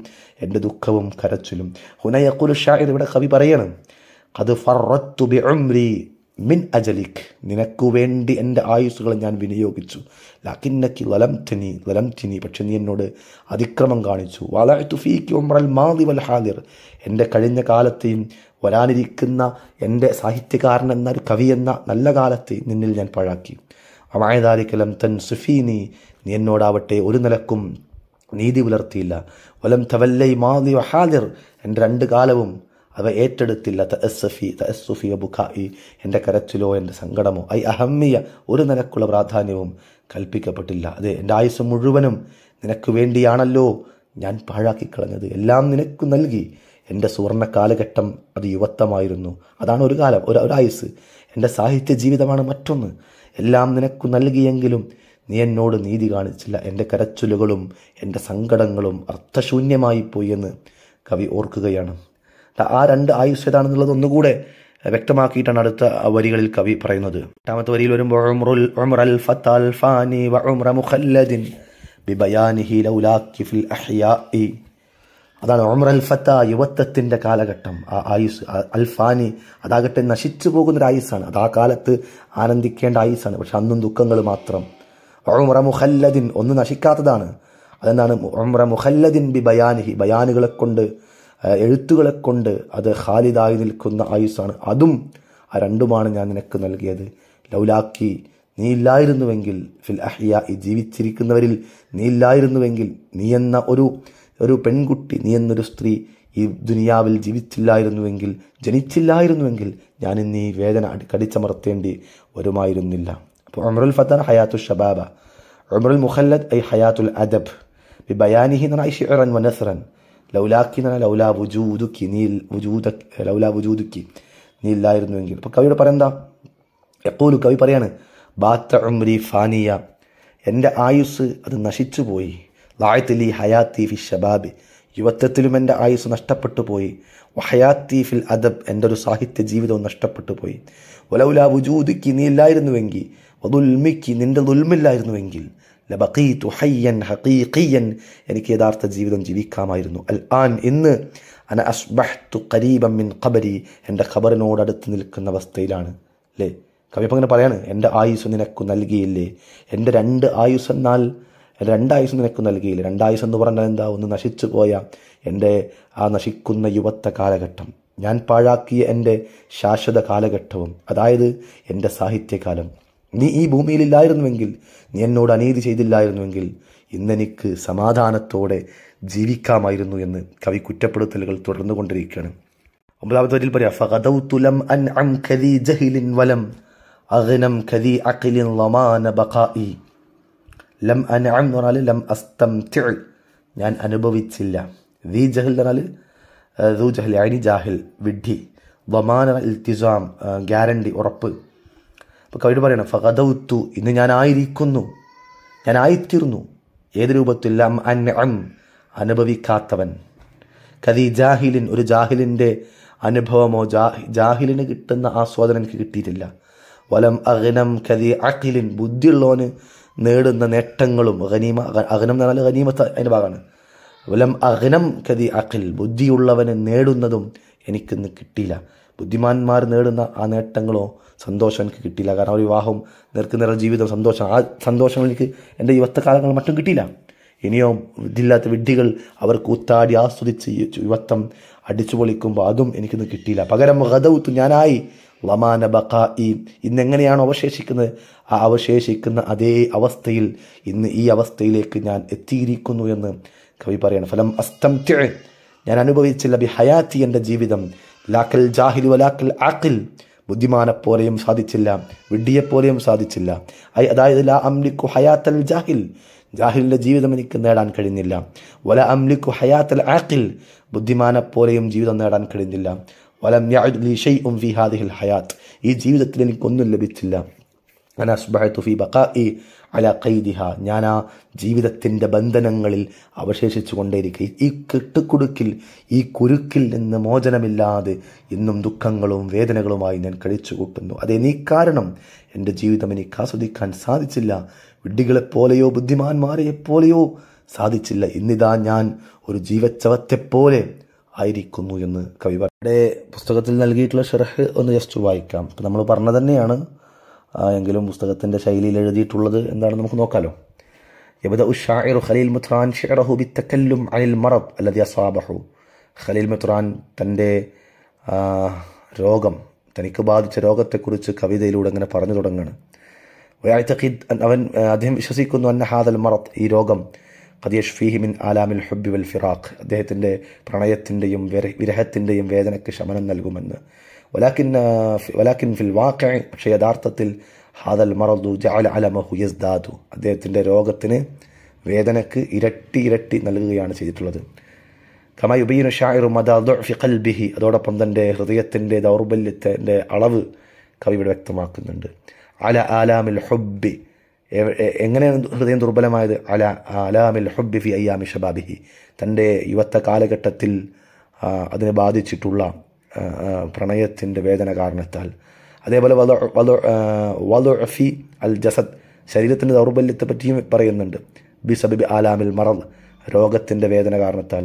എൻ്റെ ദുഃഖവും കരച്ചിലും ഹുനയ ഷാഹിർ ഇവിടെ കവി പറയണം അത് ഫറത്തു ബി ഉംരി മിൻ അജലിഖ് നിനക്കു വേണ്ടി എൻ്റെ ആയുസ്സുകളെ ഞാൻ വിനിയോഗിച്ചു ലാക്കിന്നക്കി ലലം തിനി ലലം തിനി പക്ഷെ നീ എന്നോട് അതിക്രമം കാണിച്ചു വാലാ തുഫീക്ക് മാതി വൽ ഹാദിർ എൻ്റെ കഴിഞ്ഞ കാലത്തെയും വരാനിരിക്കുന്ന എൻ്റെ സാഹിത്യകാരൻ എന്ന ഒരു കവി എന്ന നല്ല കാലത്തെ നിന്നിൽ ഞാൻ പഴാക്കി അമായതാരിക്കലം തൻ സുഫീനി നീ എന്നോടാവട്ടെ ഒരു നിലക്കും നീതി പുലർത്തിയില്ല വലം തവല്ലൈ മാതി വഹാദിർ എൻ്റെ രണ്ട് കാലവും അവ ഏറ്റെടുത്തില്ല ത എസ്എഫി ത എസ്സുഫി ബുഖായി എൻ്റെ കരച്ചിലോ എൻ്റെ സങ്കടമോ ഐ അഹമ്മിയ ഒരു നിലക്കുള്ള പ്രാധാന്യവും കൽപ്പിക്കപ്പെട്ടില്ല അതെ എൻ്റെ ആയുസ് മുഴുവനും നിനക്ക് വേണ്ടിയാണല്ലോ ഞാൻ പാഴാക്കി കളഞ്ഞത് എല്ലാം നിനക്ക് നൽകി എൻ്റെ സുവർണ കാലഘട്ടം അത് യുവത്വമായിരുന്നു അതാണ് ഒരു കാലം ഒരു ഒരായുസ് എൻ്റെ സാഹിത്യ ജീവിതമാണ് മറ്റൊന്ന് എല്ലാം നിനക്ക് നൽകിയെങ്കിലും നീ എന്നോട് നീതി കാണിച്ചില്ല എൻ്റെ കരച്ചിലുകളും എൻ്റെ സങ്കടങ്ങളും അർത്ഥശൂന്യമായി പോയി എന്ന് കവി ഓർക്കുകയാണ് ആ രണ്ട് ആയുസ് ഏതാണെന്നുള്ളത് ഒന്നുകൂടെ വ്യക്തമാക്കിയിട്ടാണ് അടുത്ത വരികളിൽ കവി പറയുന്നത് എട്ടാമത്തെ വരിയിൽ വരുമ്പോൾ അതാണ് ഒമർ ഫത്ത യുവത്വത്തിൻ്റെ കാലഘട്ടം ആ ആയുസ് അൽഫാനി അതാകട്ടെ നശിച്ചു പോകുന്നൊരു ആയുസ്സാണ് അത് ആ കാലത്ത് ആനന്ദിക്കേണ്ട ആയുസ്സാണ് പക്ഷെ അന്നും ദുഃഖങ്ങൾ മാത്രം ഒമറ മുഹല്ലദിൻ ഒന്ന് നശിക്കാത്തതാണ് അതെന്താണ് ഒമറ മുഹല്ലദിൻ ബി ബയാനിഹി ബയാനുകളെ കൊണ്ട് എഴുത്തുകളെ കൊണ്ട് അത് ഖാലിദായി നിൽക്കുന്ന ആയുസ്സാണ് അതും ആ രണ്ടുമാണ് ഞാൻ നിനക്ക് നൽകിയത് ലൗലാക്കി നീ ഇല്ലായിരുന്നുവെങ്കിൽ ഫിൽ അഹിയ ജീവിച്ചിരിക്കുന്നവരിൽ നീ ഇല്ലായിരുന്നുവെങ്കിൽ നീ എന്ന ഒരു ഒരു പെൺകുട്ടി നീ എന്നൊരു സ്ത്രീ ഈ ദുനിയാവിൽ ജീവിച്ചില്ലായിരുന്നുവെങ്കിൽ ജനിച്ചില്ലായിരുന്നുവെങ്കിൽ ഞാൻ ഇന്ന് ഈ വേദന കടിച്ചമർത്തേണ്ടി വരുമായിരുന്നില്ല അപ്പോൾ ഉമറുൽ ഫത്താൻ ഹയാത്തു ഷബാബ ഉമറുൽ മുഹല്ലദ് ഐ ഹയാത്തുൽ അദബ് ബി ബയാനിഹി ഷിറൻ വനസ്റൻ ലൗലാക്കി എന്ന് പറഞ്ഞാൽ ലൗലാ വുജൂദുക്കി നീ ലൗലാ വുജൂദുക്കി നീ ഇല്ലായിരുന്നുവെങ്കിൽ അപ്പൊ കവിയുടെ പറയെന്താ എപ്പോലും കവി പറയാണ് ബാത്ത ഉംരി ഫാനിയ എൻ്റെ ആയുസ് അത് നശിച്ചു പോയി ലായത്തിലി ഹയാത്തി ഫി ഷബാബ് യുവത്വത്തിലും എൻ്റെ ആയുസ് നഷ്ടപ്പെട്ടു പോയി ഹയാത്തി ഫിൽ അദബ് എൻ്റെ ഒരു സാഹിത്യ ജീവിതവും നഷ്ടപ്പെട്ടു പോയി ഒലൗലാ വുജൂദിക്ക് നീ ഇല്ലായിരുന്നുവെങ്കിൽ വതുൽമിക്ക് നിൻ്റെ ദുൽമില്ലായിരുന്നുവെങ്കിൽ ലബക്കീത്തു ഹയ്യൻ ഹക്കീഖിയൻ എനിക്ക് യഥാർത്ഥ ജീവിതം ജീവിക്കാമായിരുന്നു അൽ ആൻ ഇന്ന് അന അസ്ബഹ്തു കരീബം മിൻ ഖബരി എൻ്റെ ഖബറിനോടടുത്ത് നിൽക്കുന്ന അവസ്ഥയിലാണ് അല്ലേ കവിയപ്പം അങ്ങനെ പറയാണ് എൻ്റെ ആയുസ് നിനക്ക് നൽകിയില്ലേ എൻ്റെ രണ്ട് ആയുസ് എന്നാൽ രണ്ട് ആയുസ് നിനക്ക് നൽകിയില്ല രണ്ടായുസ് എന്ന് പറഞ്ഞാൽ എന്താ ഒന്ന് നശിച്ചു പോയ എൻ്റെ ആ നശിക്കുന്ന യുവത്വ കാലഘട്ടം ഞാൻ പാഴാക്കിയ എൻ്റെ ശാശ്വത കാലഘട്ടവും അതായത് എൻ്റെ സാഹിത്യകാലം നീ ഈ ഭൂമിയിലില്ലായിരുന്നുവെങ്കിൽ നീ എന്നോട് അനീതി ചെയ്തില്ലായിരുന്നുവെങ്കിൽ ഇന്നെനിക്ക് സമാധാനത്തോടെ ജീവിക്കാമായിരുന്നു എന്ന് കവി കുറ്റപ്പെടുത്തലുകൾ തുടർന്നു കൊണ്ടിരിക്കുകയാണ് ഒമ്പതാമത്തെ വരിയിൽ പറയാം ഫഹദൗതുലം അൻ അം കദി ജഹിലിൻ വലം അഗ്നം കദി അഖിലിൻ ലമാന ബഖായി ലം അൻ എന്ന് പറഞ്ഞാൽ ലം അസ്തം ഞാൻ അനുഭവിച്ചില്ല ദി ജഹിൽ എന്ന് പറഞ്ഞാൽ ദു അനി ജാഹിൽ വിഡ്ഢി വമാന ഇൽത്തിസാം ഗ്യാരണ്ടി ഉറപ്പ് അപ്പോൾ കവിത പറയണം ഫഹദൗത്തു ഇന്ന് ഞാനായിരിക്കുന്നു ഞാനായിത്തീർന്നു ഏത് രൂപത്തിൽ അം അൻ അം അനുഭവിക്കാത്തവൻ കതി ജാഹിലിൻ ഒരു ജാഹിലിൻ്റെ അനുഭവമോ ജാ ജാഹിലിന് കിട്ടുന്ന ആസ്വാദനം എനിക്ക് കിട്ടിയിട്ടില്ല വലം അഗ്നം കതി അഖിലിൻ ബുദ്ധിയുള്ളവന് നേടുന്ന നേട്ടങ്ങളും അഗനീമ അഗ്നം എന്ന് പറഞ്ഞാൽ ഖനീമത്ത് അതിൻ്റെ ഭാഗമാണ് വലം അഗ്നം കതി അഖിൽ ബുദ്ധിയുള്ളവന് നേടുന്നതും എനിക്കിന്ന് കിട്ടിയില്ല ബുദ്ധിമാന്മാർ നേടുന്ന ആ നേട്ടങ്ങളോ സന്തോഷം എനിക്ക് കിട്ടിയില്ല കാരണം വിവാഹം നേർക്കുനേറെ ജീവിതം സന്തോഷം ആ സന്തോഷം എനിക്ക് എൻ്റെ യുവത്വകാലങ്ങൾ മറ്റും കിട്ടിയില്ല ഇനിയോ ഇതില്ലാത്ത വിഡ്ഢികൾ അവർ കൂത്താടി ആസ്വദിച്ച് യുവത്വം അടിച്ചു പൊളിക്കുമ്പോൾ അതും എനിക്കൊന്നും കിട്ടിയില്ല പകരം ഹതവുത്ത് ഞാനായി വമാന ബക്ക ഈ ഇന്നെങ്ങനെയാണോ അവശേഷിക്കുന്നത് ആ അവശേഷിക്കുന്ന അതേ അവസ്ഥയിൽ ഇന്ന് ഈ അവസ്ഥയിലേക്ക് ഞാൻ എത്തിയിരിക്കുന്നു എന്ന് കവി പറയാണ് ഫലം അസ്തം ഞാൻ അനുഭവിച്ചില്ല ബി ഹയാത്തി എൻ്റെ ജീവിതം ലാക്കൽ ജാഹിൽ വലാക്കൽ ആക്കിൽ ബുദ്ധിമാനെപ്പോലെയും സാധിച്ചില്ല വിഡ്ഢിയെപ്പോലെയും സാധിച്ചില്ല അതായത് ലാ അംലിക്കു ഹയാത്തൽ ജാഹിൽ ജാഹിലിൻ്റെ ജീവിതം എനിക്ക് നേടാൻ കഴിഞ്ഞില്ല വല അംലിക്കു ഹയാത്തൽ ആക്കിൽ ബുദ്ധിമാനെപ്പോലെയും ജീവിതം നേടാൻ കഴിഞ്ഞില്ല വലം യാദ്ലി ഉം ഫി ഹാദിഹിൽ ഹയാത്ത് ഈ ജീവിതത്തിൽ എനിക്കൊന്നും ലഭിച്ചില്ല അനസ്ബഹത്തു ഫി ബക്കാ ഇ അല കൈദിഹ ഞാൻ ആ ജീവിതത്തിൻ്റെ ബന്ധനങ്ങളിൽ അവശേഷിച്ചു കൊണ്ടേയിരിക്കും ഈ കെട്ടുക്കുടുക്കിൽ ഈ കുരുക്കിൽ നിന്ന് മോചനമില്ലാതെ ഇന്നും ദുഃഖങ്ങളും വേദനകളുമായി ഞാൻ കഴിച്ചു കൂട്ടുന്നു അതേ നീ കാരണം എൻ്റെ ജീവിതം എനിക്ക് ആസ്വദിക്കാൻ സാധിച്ചില്ല വിഡ്ഢികളെപ്പോലെയോ ബുദ്ധിമാന്മാരെപ്പോലെയോ സാധിച്ചില്ല ഇന്നിതാ ഞാൻ ഒരു ജീവച്ചവത്തെപ്പോലെ ആയിരിക്കുന്നു എന്ന് കവി പുസ്തകത്തിൽ നൽകിയിട്ടുള്ള ഷെറഹ് ഒന്ന് ജസ്റ്റ് വായിക്കാം നമ്മൾ പറഞ്ഞു തന്നെയാണ് എങ്കിലും പുസ്തകത്തിൻ്റെ ശൈലിയിൽ എഴുതിയിട്ടുള്ളത് എന്താണെന്ന് നമുക്ക് നോക്കാമല്ലോ يبدأ الشاعر خليل متران شعره بالتكلم عن المرض الذي أصابه ഖലീൽ മുത്രാൻ തൻ്റെ രോഗം തനിക്ക് ബാധിച്ച രോഗത്തെക്കുറിച്ച് കവിതയിലൂടെ അങ്ങനെ പറഞ്ഞു തുടങ്ങുകയാണ് വയാഴ്ത്തഖീദ് അവൻ അദ്ദേഹം വിശ്വസിക്കുന്നു അന്ന ഹാദൽ മറത്ത് ഈ രോഗം ഖദിയഷ് ഫീഹിമിൻ ആലാമിൽ ഹബ്ബി വൽ ഫിറാഖ് അദ്ദേഹത്തിൻ്റെ പ്രണയത്തിൻ്റെയും വിരഹത്തിൻ്റെയും വേദനയ്ക്ക് ശമനം നൽകുമെന്ന് ولكن ولكن في الواقع പക്ഷേ യഥാർത്ഥത്തിൽ ഹാദൽ മറദു ജഅല അലമഹു يزداد അദ്ദേഹത്തിൻ്റെ രോഗത്തിന് വേദനക്ക് ഇരട്ടി ഇരട്ടി നൽകുകയാണ് ചെയ്തിട്ടുള്ളത് കമയുബീനു ഷായറു മദാദുഫി കൽബിഹി അതോടൊപ്പം തൻ്റെ ഹൃദയത്തിൻ്റെ ദൗർബല്യത്തിൻ്റെ അളവ് കവി ഇവിടെ വ്യക്തമാക്കുന്നുണ്ട് അല ആലാമിൽ الحب എങ്ങനെയാണ് ഹൃദയം ദുർബലമായത് അല ആലാമിൽ ഹുബ്ബി ഫി അയ്യാമി ഷബാബിഹി തൻ്റെ യുവത്വ കാലഘട്ടത്തിൽ അതിനെ ബാധിച്ചിട്ടുള്ള പ്രണയത്തിൻ്റെ വേദന കാരണത്താൽ അതേപോലെ വല വല അഫി അൽ ജസദ് ശരീരത്തിൻ്റെ ദൗർബല്യത്തെ പറ്റിയും പറയുന്നുണ്ട് ബി സബബി ആലാമിൽ മറൽ രോഗത്തിൻ്റെ വേദന കാരണത്താൽ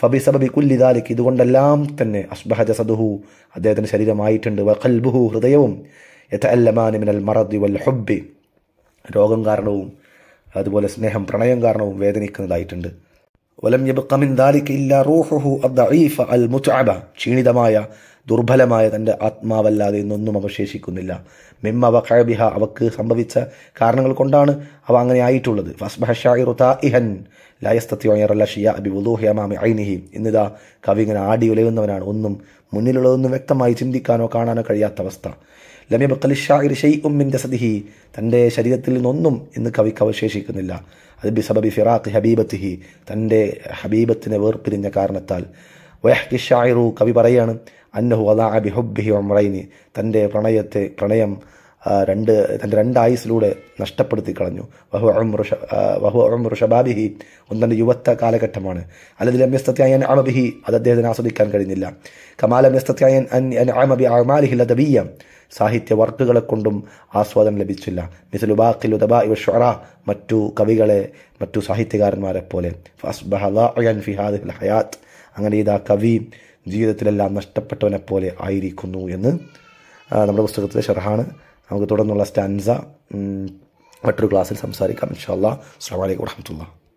ഫബി സബബി കുല്ലിദാലിക്ക് ഇതുകൊണ്ടെല്ലാം തന്നെ അസ്ബഹ ജസദുഹു അദ്ദേഹത്തിൻ്റെ ശരീരമായിട്ടുണ്ട് വൽബുഹു ഹൃദയവും യഥ അല്ലമാനിമിനൽ മറദ് വൽ ഹൊബ്ബി രോഗം കാരണവും അതുപോലെ സ്നേഹം പ്രണയം കാരണവും വേദനിക്കുന്നതായിട്ടുണ്ട് വലം യബ്ക്കമിൻ ദാലിക്ക് ഇല്ല റൂഹുഹു അദ്ദഈഫ അൽ മുത്അബ ക്ഷീണിതമായ ദുർബലമായ തൻ്റെ ആത്മാവല്ലാതെ ഇന്നൊന്നും അവശേഷിക്കുന്നില്ല മിമ്മ വഖഅബിഹ അവക്ക് സംഭവിച്ച കാരണങ്ങൾ കൊണ്ടാണ് അവ അങ്ങനെ ആയിട്ടുള്ളത് ഫസ്ബഹ ഷാഇറു തായിഹൻ ലാ യസ്തത്തിയോ അയറല്ല ഷിയ ബി വുദൂഹി അമാമി ഐനിഹി ഇന്നിതാ കവി ഇങ്ങനെ ആടി ഉലയുന്നവനാണ് ഒന്നും മുന്നിലുള്ളതൊന്നും വ്യക്തമായി ചിന്തിക്കാനോ കാണാനോ കഴിയാത്ത അവസ്ഥ ലമ്യബക്കലി ഷാഇർ ഷെയ് മിൻ ജസദിഹി തൻ്റെ ശരീരത്തിൽ നിന്നൊന്നും ഇന്ന് കവിക്ക് അവശേഷിക്കുന്നില്ല അത് ബിസബബി ഫിറാഖ് ഹബീബത്തിഹി തൻ്റെ ഹബീബത്തിനെ വേർപിരിഞ്ഞ കാരണത്താൽ വയഹ്കി ഷായിറു കവി പറയാണ് അന്നഹു അദാ ബിഹുബിഹി ഒമ്രൈനി തൻ്റെ പ്രണയത്തെ പ്രണയം രണ്ട് തൻ്റെ രണ്ട് ആയുസിലൂടെ നഷ്ടപ്പെടുത്തി കളഞ്ഞു വഹു അമ്രുഷ വഹു അമ്രുഷബാബിഹി ഒന്ന് തൻ്റെ യുവത്വ കാലഘട്ടമാണ് അല്ലെങ്കിൽ അമ്യസ്തത്യായൻ അമബിഹി അത് അദ്ദേഹത്തിന് ആസ്വദിക്കാൻ കഴിഞ്ഞില്ല കമാലമ്യസ്തത്യായൻ അൻ അൻ അമബി അമാലിഹി ലതബീയം സാഹിത്യ വർക്കുകളെ കൊണ്ടും ആസ്വാദനം ലഭിച്ചില്ല മിസലു ബാഖിലു ഉദബ ഇവ ഷൊറ മറ്റു കവികളെ മറ്റു സാഹിത്യകാരന്മാരെ പോലെ ഹയാത്ത് അങ്ങനെ ഇതാ കവി ജീവിതത്തിലെല്ലാം നഷ്ടപ്പെട്ടവനെ പോലെ ആയിരിക്കുന്നു എന്ന് നമ്മുടെ പുസ്തകത്തിലെ ഷെർഹാണ് നമുക്ക് തുടർന്നുള്ള സ്റ്റാൻസ മറ്റൊരു ക്ലാസ്സിൽ സംസാരിക്കാം ഇൻഷാല്ലാ അസ്സാം വലൈക്കും വർഹമത്തുള്ള